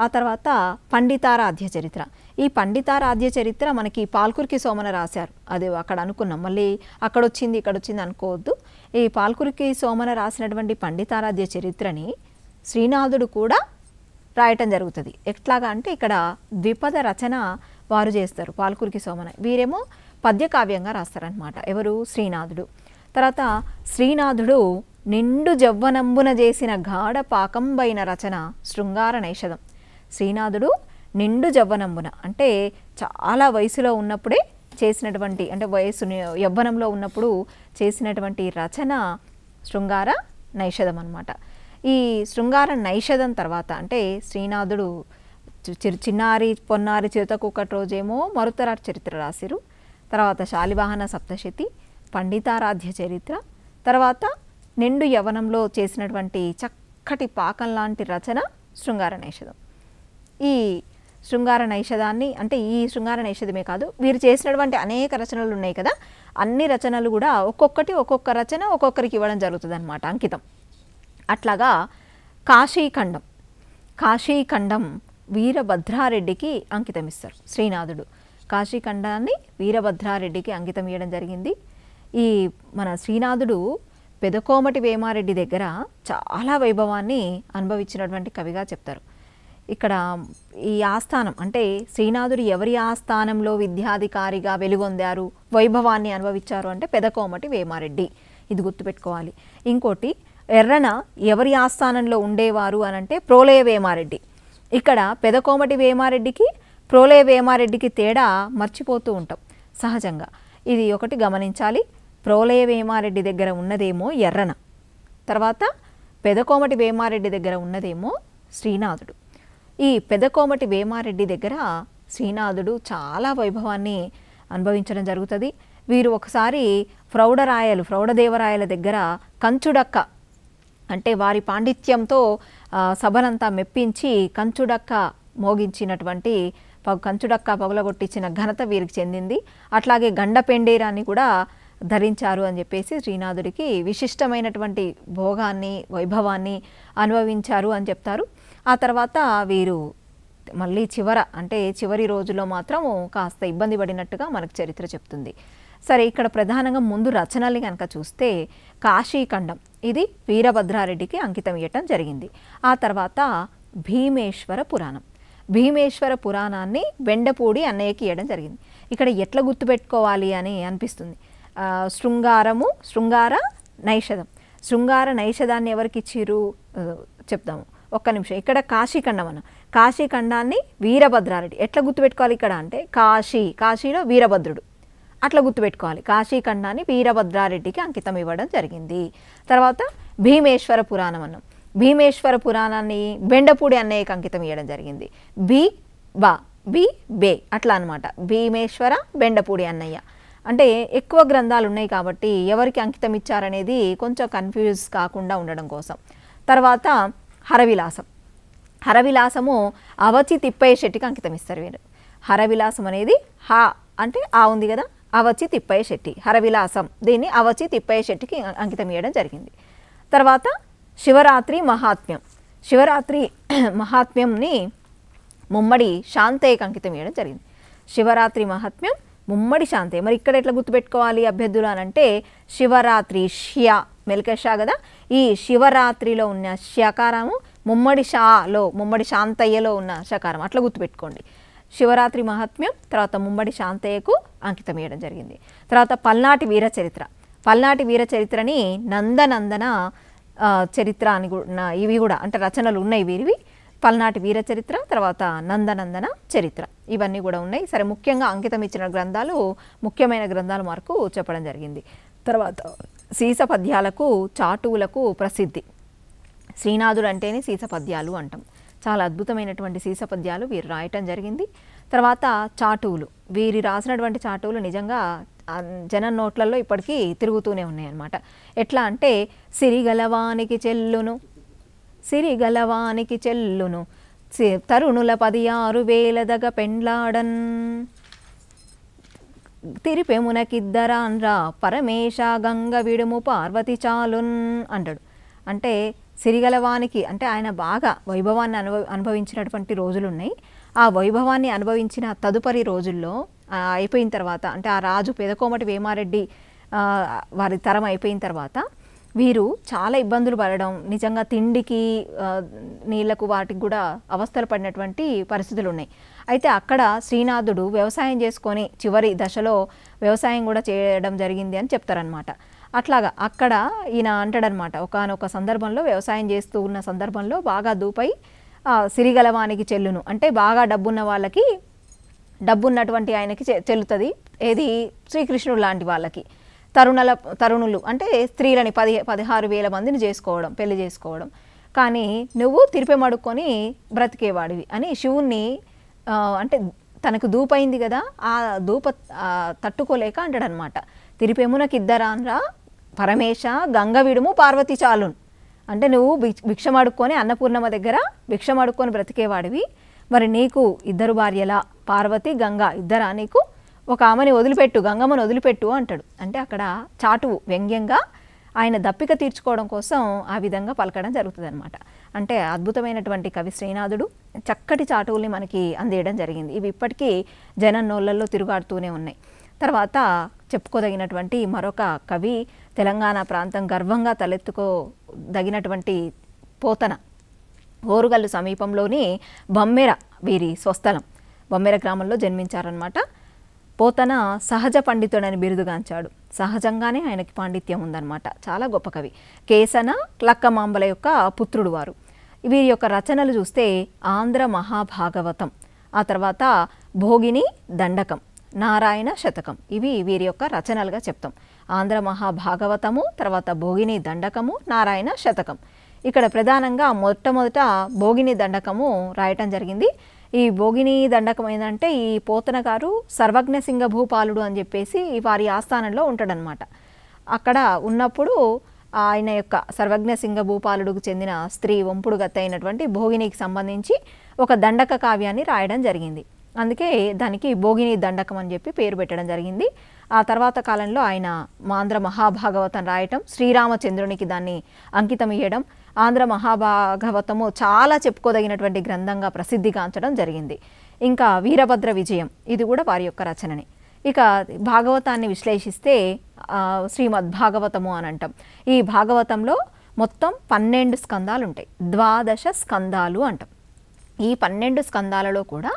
ఆ తర్వాత పండితారాధ్య చరిత్ర ఈ పండితారాధ్య చరిత్ర మనకి పాల్కుర్కి సోమన రాశారు అది అక్కడ అనుకున్నాం మళ్ళీ అక్కడ వచ్చింది ఇక్కడ వచ్చింది అనుకోవద్దు ఈ పాల్కురికి సోమన రాసినటువంటి పండితారాధ్య చరిత్రని శ్రీనాథుడు కూడా రాయటం జరుగుతుంది ఎట్లాగా అంటే ఇక్కడ ద్విపద రచన వారు చేస్తారు పాల్కురికి సోమన వీరేమో పద్యకావ్యంగా రాస్తారనమాట ఎవరు శ్రీనాథుడు తర్వాత శ్రీనాథుడు నిండు జవ్వనంబున చేసిన గాఢ పాకంబైన రచన శృంగార నైషధం శ్రీనాథుడు నిండు జవ్వనంబున అంటే చాలా వయసులో ఉన్నప్పుడే చేసినటువంటి అంటే వయస్సు యవ్వనంలో ఉన్నప్పుడు చేసినటువంటి రచన శృంగార నైషధం అనమాట ఈ శృంగార నైషధం తర్వాత అంటే శ్రీనాథుడు చిన్నారి పొన్నారి చిరుతకొకటి రోజేమో మరుతరాటి చరిత్ర రాసిరు తర్వాత శాలివాహన సప్తశతి పండితారాధ్య చరిత్ర తర్వాత నిండు యవనంలో చేసినటువంటి చక్కటి పాకం లాంటి రచన శృంగార నైషధం ఈ శృంగార నైషధాన్ని అంటే ఈ శృంగార నైషధమే కాదు వీరు చేసినటువంటి అనేక రచనలు ఉన్నాయి కదా అన్ని రచనలు కూడా ఒక్కొక్కటి ఒక్కొక్క రచన ఒక్కొక్కరికి ఇవ్వడం జరుగుతుంది అనమాట అంకితం అట్లాగా కాశీఖండం కాశీఖండం వీరభద్రారెడ్డికి అంకితం ఇస్తారు శ్రీనాథుడు కాశీఖండాన్ని వీరభద్రారెడ్డికి అంకితం ఇవ్వడం జరిగింది ఈ మన శ్రీనాథుడు పెదకోమటి వేమారెడ్డి దగ్గర చాలా వైభవాన్ని అనుభవించినటువంటి కవిగా చెప్తారు ఇక్కడ ఈ ఆస్థానం అంటే శ్రీనాథుడు ఎవరి ఆస్థానంలో విద్యాధికారిగా వెలుగొందారు వైభవాన్ని అనుభవించారు అంటే పెదకోమటి వేమారెడ్డి ఇది గుర్తుపెట్టుకోవాలి ఇంకోటి ఎర్రన ఎవరి ఆస్థానంలో ఉండేవారు అని అంటే ప్రోలయ వేమారెడ్డి ఇక్కడ పెదకోమటి వేమారెడ్డికి ప్రోలయ వేమారెడ్డికి తేడా మర్చిపోతూ ఉంటాం సహజంగా ఇది ఒకటి గమనించాలి ప్రోలయ వేమారెడ్డి దగ్గర ఉన్నదేమో ఎర్రన తర్వాత పెదకోమటి వేమారెడ్డి దగ్గర ఉన్నదేమో శ్రీనాథుడు ఈ పెదకోమటి వేమారెడ్డి దగ్గర శ్రీనాథుడు చాలా వైభవాన్ని అనుభవించడం జరుగుతుంది వీరు ఒకసారి ప్రౌఢరాయలు ప్రౌఢదేవరాయల దగ్గర కంచుడక్క అంటే వారి పాండిత్యంతో సభనంతా మెప్పించి కంచుడక్క మోగించినటువంటి కంచుడక్క పగులగొట్టించిన ఘనత వీరికి చెందింది అట్లాగే గండపెండేరాన్ని కూడా ధరించారు అని చెప్పేసి శ్రీనాథుడికి విశిష్టమైనటువంటి భోగాన్ని వైభవాన్ని అనుభవించారు అని చెప్తారు ఆ తర్వాత వీరు మళ్ళీ చివర అంటే చివరి రోజులో మాత్రం కాస్త ఇబ్బంది పడినట్టుగా మనకు చరిత్ర చెప్తుంది సరే ఇక్కడ ప్రధానంగా ముందు రచనల్ని కనుక చూస్తే కాశీఖండం ఇది వీరభద్రారెడ్డికి అంకితం ఇవ్వటం జరిగింది ఆ తర్వాత భీమేశ్వర పురాణం భీమేశ్వర పురాణాన్ని వెండపూడి అన్నయ్యకి ఇవ్వడం జరిగింది ఇక్కడ ఎట్లా గుర్తుపెట్టుకోవాలి అని అనిపిస్తుంది శృంగారము శృంగార నైషధం శృంగార నైషధాన్ని ఎవరికి ఇచ్చిరు చెప్తాము ఒక్క నిమిషం ఇక్కడ కాశీఖండం అన్న కాశీఖండాన్ని వీరభద్రారెడ్డి ఎట్లా గుర్తుపెట్టుకోవాలి ఇక్కడ అంటే కాశీ కాశీలో వీరభద్రుడు అట్లా గుర్తుపెట్టుకోవాలి కాశీఖండాన్ని వీరభద్రారెడ్డికి అంకితం ఇవ్వడం జరిగింది తర్వాత భీమేశ్వర పురాణం అన్నం భీమేశ్వర పురాణాన్ని బెండపూడి అన్నయ్యకి అంకితం ఇవ్వడం జరిగింది బి బా బి బే అట్లా అనమాట భీమేశ్వర బెండపూడి అన్నయ్య అంటే ఎక్కువ గ్రంథాలు ఉన్నాయి కాబట్టి ఎవరికి అంకితం ఇచ్చారనేది కొంచెం కన్ఫ్యూజ్ కాకుండా ఉండడం కోసం తర్వాత హరవిలాసం హరవిలాసము అవచి తిప్పయ్య శెట్టికి అంకితం ఇస్తారు వీరు హరవిలాసం అనేది హా అంటే ఆ ఉంది కదా అవచి తిప్పయ్య శెట్టి హరవిలాసం దీన్ని అవచి తిప్పయ్య శెట్టికి అంకితం ఇవ్వడం జరిగింది తర్వాత శివరాత్రి మహాత్మ్యం శివరాత్రి మహాత్మ్యంని ముమ్మడి శాంతయ్యకి అంకితం ఇవ్వడం జరిగింది శివరాత్రి మహాత్మ్యం ముమ్మడి శాంతయ్య మరి ఇక్కడ ఎట్లా గుర్తుపెట్టుకోవాలి అభ్యర్థులు అని అంటే శివరాత్రి షియా మెలకషా కదా ఈ శివరాత్రిలో ఉన్న శకారము ముమ్మడి షాలో ముమ్మడి శాంతయ్యలో ఉన్న శకారం అట్లా గుర్తుపెట్టుకోండి శివరాత్రి మహాత్మ్యం తర్వాత ముమ్మడి శాంతయ్యకు అంకితం వేయడం జరిగింది తర్వాత పల్నాటి వీర చరిత్ర పల్నాటి వీర చరిత్రని నందనందన చరిత్ర అని ఇవి కూడా అంటే రచనలు ఉన్నాయి వీరివి పల్నాటి వీర చరిత్ర తర్వాత నందనందన చరిత్ర ఇవన్నీ కూడా ఉన్నాయి సరే ముఖ్యంగా అంకితం ఇచ్చిన గ్రంథాలు ముఖ్యమైన గ్రంథాలు మనకు చెప్పడం జరిగింది తర్వాత సీస పద్యాలకు చాటువులకు ప్రసిద్ధి శ్రీనాథుడు అంటేనే సీస పద్యాలు అంటాం చాలా అద్భుతమైనటువంటి సీస పద్యాలు వీరు రాయటం జరిగింది తర్వాత చాటువులు వీరి రాసినటువంటి చాటువులు నిజంగా జన నోట్లలో ఇప్పటికీ తిరుగుతూనే ఉన్నాయన్నమాట ఎట్లా అంటే సిరిగలవానికి చెల్లును సిరిగలవానికి చెల్లును తరుణుల పది ఆరు వేలదగ పెండ్లాడన్ తిరిపెమునకిద్దరా అన్రా పరమేశ గంగ విడుము పార్వతి చాలున్ అంటాడు అంటే సిరిగలవానికి అంటే ఆయన బాగా వైభవాన్ని అనుభ అనుభవించినటువంటి రోజులున్నాయి ఆ వైభవాన్ని అనుభవించిన తదుపరి రోజుల్లో అయిపోయిన తర్వాత అంటే ఆ రాజు పెదకోమటి వేమారెడ్డి వారి తరం అయిపోయిన తర్వాత వీరు చాలా ఇబ్బందులు పడడం నిజంగా తిండికి నీళ్లకు వాటికి కూడా అవస్థలు పడినటువంటి పరిస్థితులు ఉన్నాయి అయితే అక్కడ శ్రీనాథుడు వ్యవసాయం చేసుకొని చివరి దశలో వ్యవసాయం కూడా చేయడం జరిగింది అని చెప్తారనమాట అట్లాగా అక్కడ ఈయన అంటాడనమాట ఒకనొక సందర్భంలో వ్యవసాయం చేస్తూ ఉన్న సందర్భంలో బాగా దూపై సిరిగలవానికి చెల్లును అంటే బాగా డబ్బున్న వాళ్ళకి డబ్బున్నటువంటి ఆయనకి చెల్లుతుంది ఏది శ్రీకృష్ణుడు లాంటి వాళ్ళకి తరుణల తరుణులు అంటే స్త్రీలని పది పదహారు వేల మందిని చేసుకోవడం పెళ్లి చేసుకోవడం కానీ నువ్వు తిరిపి మడుక్కొని బ్రతికేవాడివి అని శివుణ్ణి అంటే తనకు దూపైంది కదా ఆ దూప తట్టుకోలేక అంటాడనమాట ఇద్దరాన్రా పరమేశ గంగ విడుము పార్వతి చాలున్ అంటే నువ్వు భిక్షమడుక్కొని అన్నపూర్ణమ్మ దగ్గర భిక్షమడుక్కొని బ్రతికేవాడివి మరి నీకు ఇద్దరు భార్యలా పార్వతి గంగా ఇద్దరా నీకు ఒక ఆమెని వదిలిపెట్టు గంగమ్మను వదిలిపెట్టు అంటాడు అంటే అక్కడ చాటువు వ్యంగ్యంగా ఆయన దప్పిక తీర్చుకోవడం కోసం ఆ విధంగా పలకడం అనమాట అంటే అద్భుతమైనటువంటి కవి శ్రీనాథుడు చక్కటి చాటువుల్ని మనకి అందేయడం జరిగింది ఇవి ఇప్పటికీ జనం నోళ్ళల్లో తిరుగాడుతూనే ఉన్నాయి తర్వాత చెప్పుకోదగినటువంటి మరొక కవి తెలంగాణ ప్రాంతం గర్వంగా తలెత్తుకోదగినటువంటి పోతన ఓరుగల్లు సమీపంలోని బొమ్మెర వీరి స్వస్థలం బొమ్మెర గ్రామంలో జన్మించారనమాట పోతన సహజ పండితుడని బిరుదుగాంచాడు సహజంగానే ఆయనకి పాండిత్యం ఉందన్నమాట చాలా గొప్ప కవి కేసన క్లక్కమాంబల యొక్క పుత్రుడు వారు వీరి యొక్క రచనలు చూస్తే ఆంధ్ర మహాభాగవతం ఆ తర్వాత భోగిని దండకం నారాయణ శతకం ఇవి వీరి యొక్క రచనలుగా చెప్తాం ఆంధ్ర మహాభాగవతము తర్వాత భోగిని దండకము నారాయణ శతకం ఇక్కడ ప్రధానంగా మొట్టమొదట భోగిని దండకము రాయటం జరిగింది ఈ భోగిని దండకం ఏంటంటే ఈ పోతన గారు సర్వజ్ఞ సింగ భూపాలుడు అని చెప్పేసి వారి ఆస్థానంలో ఉంటాడనమాట అక్కడ ఉన్నప్పుడు ఆయన యొక్క సర్వజ్ఞ సింగ భూపాలుడుకు చెందిన స్త్రీ వంపుడు గత అయినటువంటి భోగినికి సంబంధించి ఒక దండక కావ్యాన్ని రాయడం జరిగింది అందుకే దానికి భోగిని దండకం అని చెప్పి పేరు పెట్టడం జరిగింది ఆ తర్వాత కాలంలో ఆయన మాంధ్ర మహాభాగవతం రాయటం శ్రీరామచంద్రునికి దాన్ని అంకితం ఇవ్వడం ఆంధ్ర మహాభాగవతము చాలా చెప్పుకోదగినటువంటి గ్రంథంగా ప్రసిద్ధిగాంచడం జరిగింది ఇంకా వీరభద్ర విజయం ఇది కూడా వారి యొక్క రచననే ఇక భాగవతాన్ని విశ్లేషిస్తే శ్రీమద్భాగవతము అని అంటాం ఈ భాగవతంలో మొత్తం పన్నెండు స్కందాలు ఉంటాయి ద్వాదశ స్కందాలు అంటాం ఈ పన్నెండు స్కందాలలో కూడా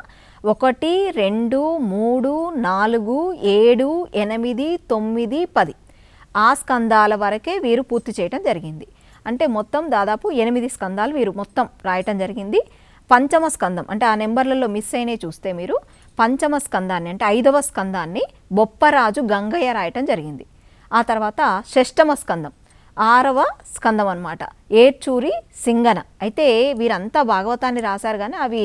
ఒకటి రెండు మూడు నాలుగు ఏడు ఎనిమిది తొమ్మిది పది ఆ స్కందాల వరకే వీరు పూర్తి చేయడం జరిగింది అంటే మొత్తం దాదాపు ఎనిమిది స్కందాలు మీరు మొత్తం రాయటం జరిగింది పంచమ స్కందం అంటే ఆ నెంబర్లలో మిస్ అయినవి చూస్తే మీరు పంచమ స్కందాన్ని అంటే ఐదవ స్కందాన్ని బొప్పరాజు గంగయ్య రాయటం జరిగింది ఆ తర్వాత షష్టమ స్కందం ఆరవ స్కందం అనమాట ఏడ్చూరి సింగన అయితే వీరంతా భాగవతాన్ని రాశారు కానీ అవి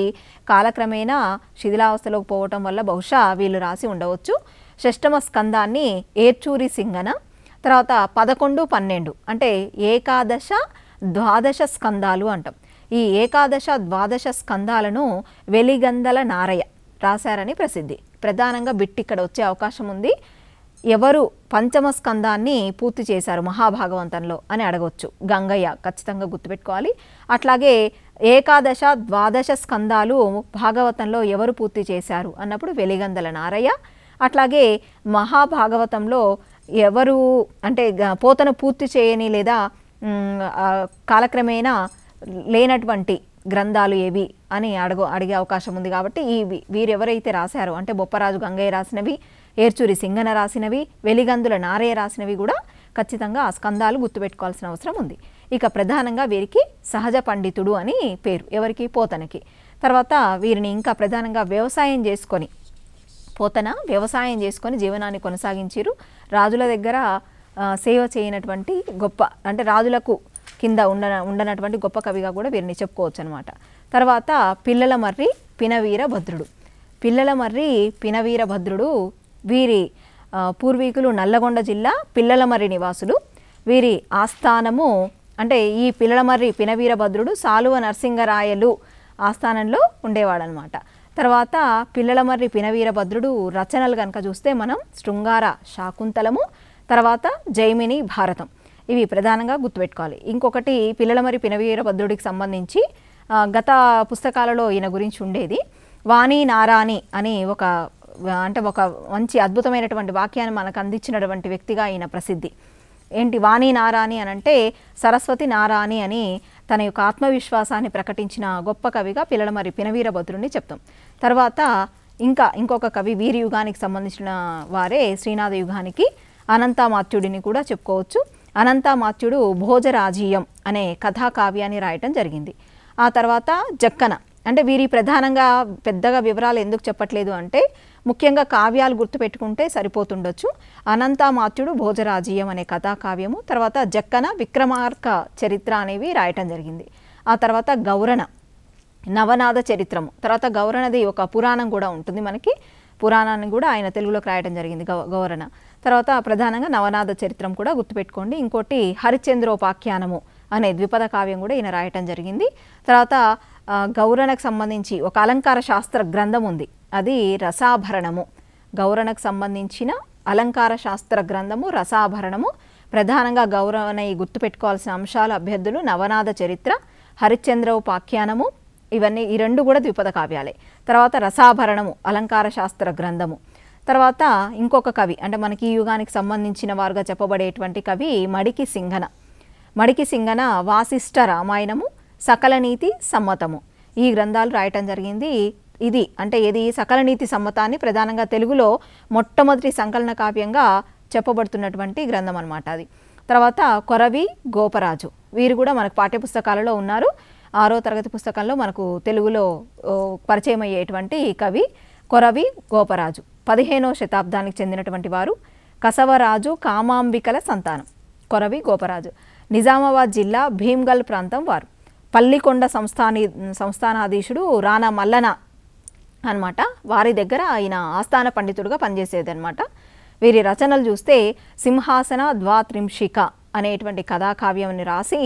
కాలక్రమేణా శిథిలావస్థలోకి పోవటం వల్ల బహుశా వీళ్ళు రాసి ఉండవచ్చు షష్టమ స్కందాన్ని ఏడ్చూరి సింగన తర్వాత పదకొండు పన్నెండు అంటే ఏకాదశ ద్వాదశ స్కందాలు అంటాం ఈ ఏకాదశ ద్వాదశ స్కందాలను వెలిగందల నారయ్య రాశారని ప్రసిద్ధి ప్రధానంగా బిట్టి ఇక్కడ వచ్చే అవకాశం ఉంది ఎవరు పంచమ స్కందాన్ని పూర్తి చేశారు మహాభాగవంతంలో అని అడగవచ్చు గంగయ్య ఖచ్చితంగా గుర్తుపెట్టుకోవాలి అట్లాగే ఏకాదశ ద్వాదశ స్కందాలు భాగవతంలో ఎవరు పూర్తి చేశారు అన్నప్పుడు వెలిగందల నారయ్య అట్లాగే మహాభాగవతంలో ఎవరు అంటే పోతను పూర్తి చేయని లేదా కాలక్రమేణా లేనటువంటి గ్రంథాలు ఏవి అని అడగ అడిగే అవకాశం ఉంది కాబట్టి ఈ వీరెవరైతే రాశారో అంటే బొప్పరాజు గంగయ్య రాసినవి ఏర్చూరి సింగన రాసినవి వెలిగందుల నారయ్య రాసినవి కూడా ఖచ్చితంగా ఆ స్కందాలు గుర్తుపెట్టుకోవాల్సిన అవసరం ఉంది ఇక ప్రధానంగా వీరికి సహజ పండితుడు అని పేరు ఎవరికి పోతనకి తర్వాత వీరిని ఇంకా ప్రధానంగా వ్యవసాయం చేసుకొని పోతన వ్యవసాయం చేసుకొని జీవనాన్ని కొనసాగించారు రాజుల దగ్గర సేవ చేయనటువంటి గొప్ప అంటే రాజులకు కింద ఉండ ఉండనటువంటి గొప్ప కవిగా కూడా వీరిని చెప్పుకోవచ్చు అనమాట తర్వాత పిల్లల మర్రి పినవీర భద్రుడు పిల్లల మర్రి పినవీర భద్రుడు వీరి పూర్వీకులు నల్లగొండ జిల్లా పిల్లలమర్రి నివాసులు వీరి ఆస్థానము అంటే ఈ పిల్లలమర్రి భద్రుడు సాలువ నరసింగరాయలు ఆస్థానంలో ఉండేవాడనమాట తర్వాత పిల్లల పినవీర పినవీరభద్రుడు రచనలు కనుక చూస్తే మనం శృంగార శాకుంతలము తర్వాత జైమిని భారతం ఇవి ప్రధానంగా గుర్తుపెట్టుకోవాలి ఇంకొకటి పిల్లల పినవీర పినవీరభద్రుడికి సంబంధించి గత పుస్తకాలలో ఈయన గురించి ఉండేది వాణి నారాణి అని ఒక అంటే ఒక మంచి అద్భుతమైనటువంటి వాక్యాన్ని మనకు అందించినటువంటి వ్యక్తిగా ఈయన ప్రసిద్ధి ఏంటి వాణి నారాణి అని అంటే సరస్వతి నారాణి అని తన యొక్క ఆత్మవిశ్వాసాన్ని ప్రకటించిన గొప్ప కవిగా పిల్లలమరి పినవీరభద్రుని చెప్తాం తర్వాత ఇంకా ఇంకొక కవి వీరి యుగానికి సంబంధించిన వారే శ్రీనాథ యుగానికి అనంతమాత్యుడిని కూడా చెప్పుకోవచ్చు అనంతమాత్యుడు భోజరాజీయం అనే కథాకావ్యాన్ని రాయటం జరిగింది ఆ తర్వాత జక్కన అంటే వీరి ప్రధానంగా పెద్దగా వివరాలు ఎందుకు చెప్పట్లేదు అంటే ముఖ్యంగా కావ్యాలు గుర్తుపెట్టుకుంటే సరిపోతుండొచ్చు అనంతామాత్యుడు భోజరాజీయం అనే కథాకావ్యము తర్వాత జక్కన విక్రమార్క చరిత్ర అనేవి రాయటం జరిగింది ఆ తర్వాత గౌరణ నవనాద చరిత్రము తర్వాత గౌరణది ఒక పురాణం కూడా ఉంటుంది మనకి పురాణాన్ని కూడా ఆయన తెలుగులోకి రాయటం జరిగింది గౌ గౌరణ తర్వాత ప్రధానంగా నవనాద చరిత్రం కూడా గుర్తుపెట్టుకోండి ఇంకోటి హరిచంద్రోపాఖ్యానము అనే ద్విపద కావ్యం కూడా ఈయన రాయటం జరిగింది తర్వాత గౌరణకు సంబంధించి ఒక అలంకార శాస్త్ర గ్రంథం ఉంది అది రసాభరణము గౌరణకు సంబంధించిన అలంకార శాస్త్ర గ్రంథము రసాభరణము ప్రధానంగా గౌరవన ఈ గుర్తుపెట్టుకోవాల్సిన అంశాలు అభ్యర్థులు నవనాథ చరిత్ర హరిశ్చంద్ర ఉపాఖ్యానము ఇవన్నీ ఈ రెండు కూడా ద్విపద కావ్యాలే తర్వాత రసాభరణము అలంకార శాస్త్ర గ్రంథము తర్వాత ఇంకొక కవి అంటే మనకి ఈ యుగానికి సంబంధించిన వారుగా చెప్పబడేటువంటి కవి మడికి సింగన మడికి సింగన వాసిష్ట రామాయణము సకల నీతి సమ్మతము ఈ గ్రంథాలు రాయటం జరిగింది ఇది అంటే ఏది సకల నీతి సమ్మతాన్ని ప్రధానంగా తెలుగులో మొట్టమొదటి సంకలన కావ్యంగా చెప్పబడుతున్నటువంటి గ్రంథం అనమాట అది తర్వాత కొరవి గోపరాజు వీరు కూడా మనకు పాఠ్యపుస్తకాలలో ఉన్నారు ఆరో తరగతి పుస్తకంలో మనకు తెలుగులో పరిచయం అయ్యేటువంటి కవి కొరవి గోపరాజు పదిహేనో శతాబ్దానికి చెందినటువంటి వారు కసవరాజు కామాంబికల సంతానం కొరవి గోపరాజు నిజామాబాద్ జిల్లా భీమ్గల్ ప్రాంతం వారు పల్లికొండ సంస్థాని సంస్థానాధీశుడు రానా మల్లన అనమాట వారి దగ్గర ఆయన ఆస్థాన పండితుడుగా పనిచేసేదనమాట వీరి రచనలు చూస్తే సింహాసన ద్వాత్రింశిక అనేటువంటి కథాకావ్యంని రాసి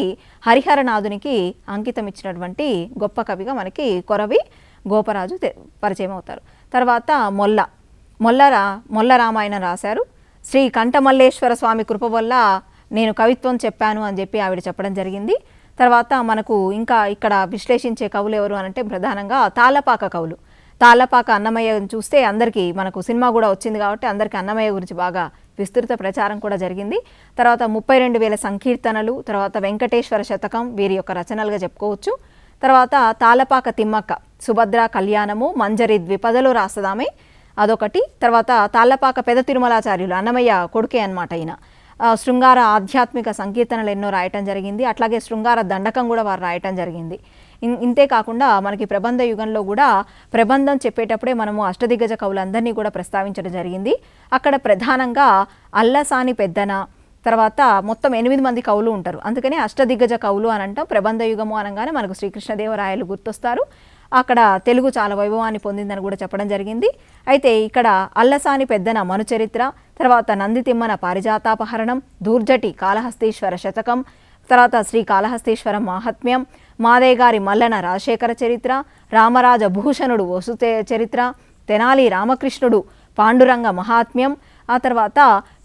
హరిహరనాథునికి అంకితం ఇచ్చినటువంటి గొప్ప కవిగా మనకి కొరవి గోపరాజు పరిచయం అవుతారు తర్వాత మొల్ల మొల్లరా మొల్ల రామాయణం రాశారు శ్రీ కంఠమల్లేశ్వర స్వామి కృప వల్ల నేను కవిత్వం చెప్పాను అని చెప్పి ఆవిడ చెప్పడం జరిగింది తర్వాత మనకు ఇంకా ఇక్కడ విశ్లేషించే కవులు ఎవరు అనంటే ప్రధానంగా తాళపాక కవులు తాళ్ళపాక అన్నమయ్య చూస్తే అందరికీ మనకు సినిమా కూడా వచ్చింది కాబట్టి అందరికీ అన్నమయ్య గురించి బాగా విస్తృత ప్రచారం కూడా జరిగింది తర్వాత ముప్పై రెండు వేల సంకీర్తనలు తర్వాత వెంకటేశ్వర శతకం వీరి యొక్క రచనలుగా చెప్పుకోవచ్చు తర్వాత తాళపాక తిమ్మక్క సుభద్ర కళ్యాణము మంజరి ద్విపదలు రాస్తదామే అదొకటి తర్వాత తాళ్ళపాక పెద తిరుమలాచార్యులు అన్నమయ్య కొడుకే అనమాట అయినా శృంగార ఆధ్యాత్మిక సంకీర్తనలు ఎన్నో రాయటం జరిగింది అట్లాగే శృంగార దండకం కూడా వారు రాయటం జరిగింది ఇంతే కాకుండా మనకి ప్రబంధ యుగంలో కూడా ప్రబంధం చెప్పేటప్పుడే మనము అష్టదిగ్గజ కవులందరినీ కూడా ప్రస్తావించడం జరిగింది అక్కడ ప్రధానంగా అల్లసాని పెద్దన తర్వాత మొత్తం ఎనిమిది మంది కవులు ఉంటారు అందుకనే అష్టదిగ్గజ కవులు అని అంటాం ప్రబంధ యుగము అనగానే మనకు శ్రీకృష్ణదేవరాయలు గుర్తొస్తారు అక్కడ తెలుగు చాలా వైభవాన్ని పొందిందని కూడా చెప్పడం జరిగింది అయితే ఇక్కడ అల్లసాని పెద్దన మనుచరిత్ర తర్వాత నందితిమ్మన పారిజాతాపహరణం దూర్జటి కాళహస్తీశ్వర శతకం తర్వాత శ్రీ కాళహస్తీశ్వర మాహాత్మ్యం గారి మల్లన రాజశేఖర చరిత్ర రామరాజ భూషణుడు వసు చరిత్ర తెనాలి రామకృష్ణుడు పాండురంగ మహాత్మ్యం ఆ తర్వాత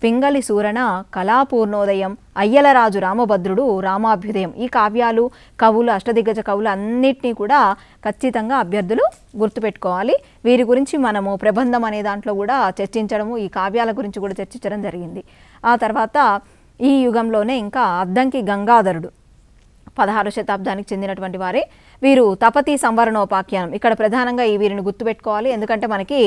పింగళి సూరణ కళాపూర్ణోదయం అయ్యలరాజు రామభద్రుడు రామాభ్యుదయం ఈ కావ్యాలు కవులు అష్టదిగ్గజ కవులు అన్నిటినీ కూడా ఖచ్చితంగా అభ్యర్థులు గుర్తుపెట్టుకోవాలి వీరి గురించి మనము ప్రబంధం అనే దాంట్లో కూడా చర్చించడము ఈ కావ్యాల గురించి కూడా చర్చించడం జరిగింది ఆ తర్వాత ఈ యుగంలోనే ఇంకా అద్దంకి గంగాధరుడు పదహారు శతాబ్దానికి చెందినటువంటి వారే వీరు తపతి సంవరణోపాఖ్యానం ఇక్కడ ప్రధానంగా ఈ వీరిని గుర్తుపెట్టుకోవాలి ఎందుకంటే మనకి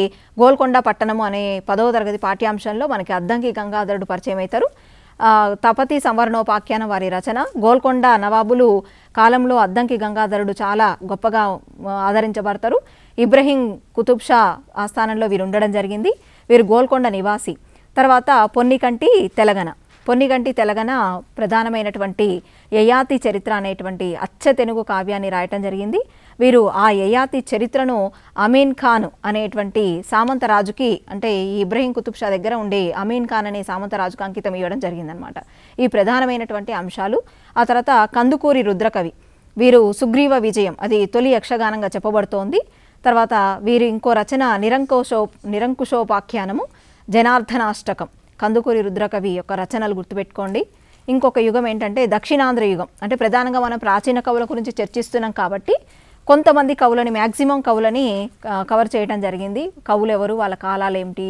గోల్కొండ పట్టణము అనే పదవ తరగతి పాఠ్యాంశంలో మనకి అద్దంకి గంగాధరుడు పరిచయం అవుతారు తపతి సంవరణోపాఖ్యానం వారి రచన గోల్కొండ నవాబులు కాలంలో అద్దంకి గంగాధరుడు చాలా గొప్పగా ఆదరించబడతారు ఇబ్రహీం కుతుబ్ షా ఆస్థానంలో వీరు ఉండడం జరిగింది వీరు గోల్కొండ నివాసి తర్వాత పొన్నికంటి తెలంగాణ పొన్నిగంటి తెలగన ప్రధానమైనటువంటి యయాతి చరిత్ర అనేటువంటి అచ్చ కావ్యాన్ని రాయటం జరిగింది వీరు ఆ యయాతి చరిత్రను అమీన్ ఖాన్ అనేటువంటి సామంతరాజుకి అంటే ఈ ఇబ్రహీం కుతుబ్ షా దగ్గర ఉండే అమీన్ ఖాన్ అనే సామంతరాజుకు అంకితం ఇవ్వడం జరిగిందనమాట ఈ ప్రధానమైనటువంటి అంశాలు ఆ తర్వాత కందుకూరి రుద్రకవి వీరు సుగ్రీవ విజయం అది తొలి యక్షగానంగా చెప్పబడుతోంది తర్వాత వీరు ఇంకో రచన నిరంకోశో నిరంకుశోపాఖ్యానము జనార్దనాష్టకం కందుకూరి రుద్రకవి యొక్క రచనలు గుర్తుపెట్టుకోండి ఇంకొక యుగం ఏంటంటే దక్షిణాంధ్ర యుగం అంటే ప్రధానంగా మనం ప్రాచీన కవుల గురించి చర్చిస్తున్నాం కాబట్టి కొంతమంది కవులని మ్యాక్సిమం కవులని కవర్ చేయడం జరిగింది కవులు ఎవరు వాళ్ళ కాలాలు ఏమిటి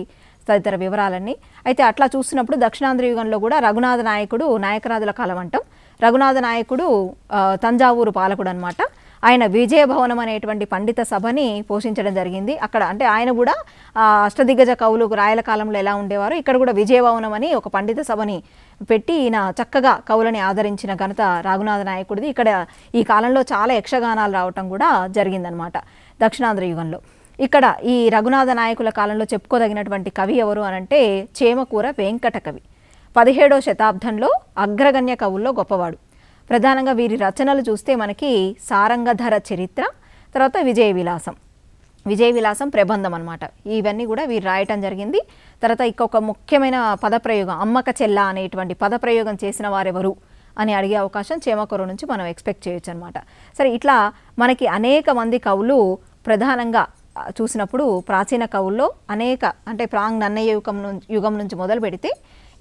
తదితర వివరాలన్నీ అయితే అట్లా చూసినప్పుడు దక్షిణాంధ్ర యుగంలో కూడా రఘునాథ నాయకుడు నాయకరాజుల కాలం అంటాం రఘునాథ నాయకుడు తంజావూరు పాలకుడు అనమాట ఆయన విజయభవనం అనేటువంటి పండిత సభని పోషించడం జరిగింది అక్కడ అంటే ఆయన కూడా అష్టదిగ్గజ కవులు రాయల కాలంలో ఎలా ఉండేవారు ఇక్కడ కూడా విజయభవనం అని ఒక పండిత సభని పెట్టి ఈయన చక్కగా కవులని ఆదరించిన ఘనత రాఘునాథ నాయకుడిది ఇక్కడ ఈ కాలంలో చాలా యక్షగానాలు రావటం కూడా జరిగిందనమాట దక్షిణాంధ్ర యుగంలో ఇక్కడ ఈ రఘునాథ నాయకుల కాలంలో చెప్పుకోదగినటువంటి కవి ఎవరు అనంటే చేమకూర వెంకట కవి పదిహేడో శతాబ్దంలో అగ్రగణ్య కవుల్లో గొప్పవాడు ప్రధానంగా వీరి రచనలు చూస్తే మనకి సారంగధర చరిత్ర తర్వాత విజయ విలాసం విజయ విలాసం ప్రబంధం అనమాట ఇవన్నీ కూడా వీరు రాయటం జరిగింది తర్వాత ఇంకొక ముఖ్యమైన పదప్రయోగం అమ్మక చెల్ల అనేటువంటి పదప్రయోగం చేసిన వారెవరు అని అడిగే అవకాశం చేమకొర నుంచి మనం ఎక్స్పెక్ట్ చేయొచ్చు అనమాట సరే ఇట్లా మనకి అనేక మంది కవులు ప్రధానంగా చూసినప్పుడు ప్రాచీన కవుల్లో అనేక అంటే ప్రాంగ్ నన్నయ్య యుగం యుగం నుంచి మొదలు పెడితే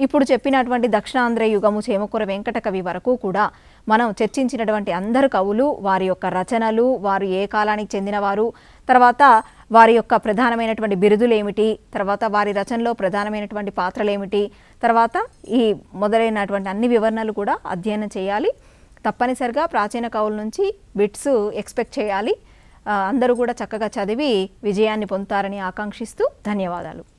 ఇప్పుడు చెప్పినటువంటి దక్షిణాంధ్ర యుగము చేమకూర వెంకటకవి వరకు కూడా మనం చర్చించినటువంటి అందరు కవులు వారి యొక్క రచనలు వారు ఏ కాలానికి చెందినవారు తర్వాత వారి యొక్క ప్రధానమైనటువంటి బిరుదులు ఏమిటి తర్వాత వారి రచనలో ప్రధానమైనటువంటి పాత్రలు ఏమిటి తర్వాత ఈ మొదలైనటువంటి అన్ని వివరణలు కూడా అధ్యయనం చేయాలి తప్పనిసరిగా ప్రాచీన కవుల నుంచి బిట్స్ ఎక్స్పెక్ట్ చేయాలి అందరూ కూడా చక్కగా చదివి విజయాన్ని పొందుతారని ఆకాంక్షిస్తూ ధన్యవాదాలు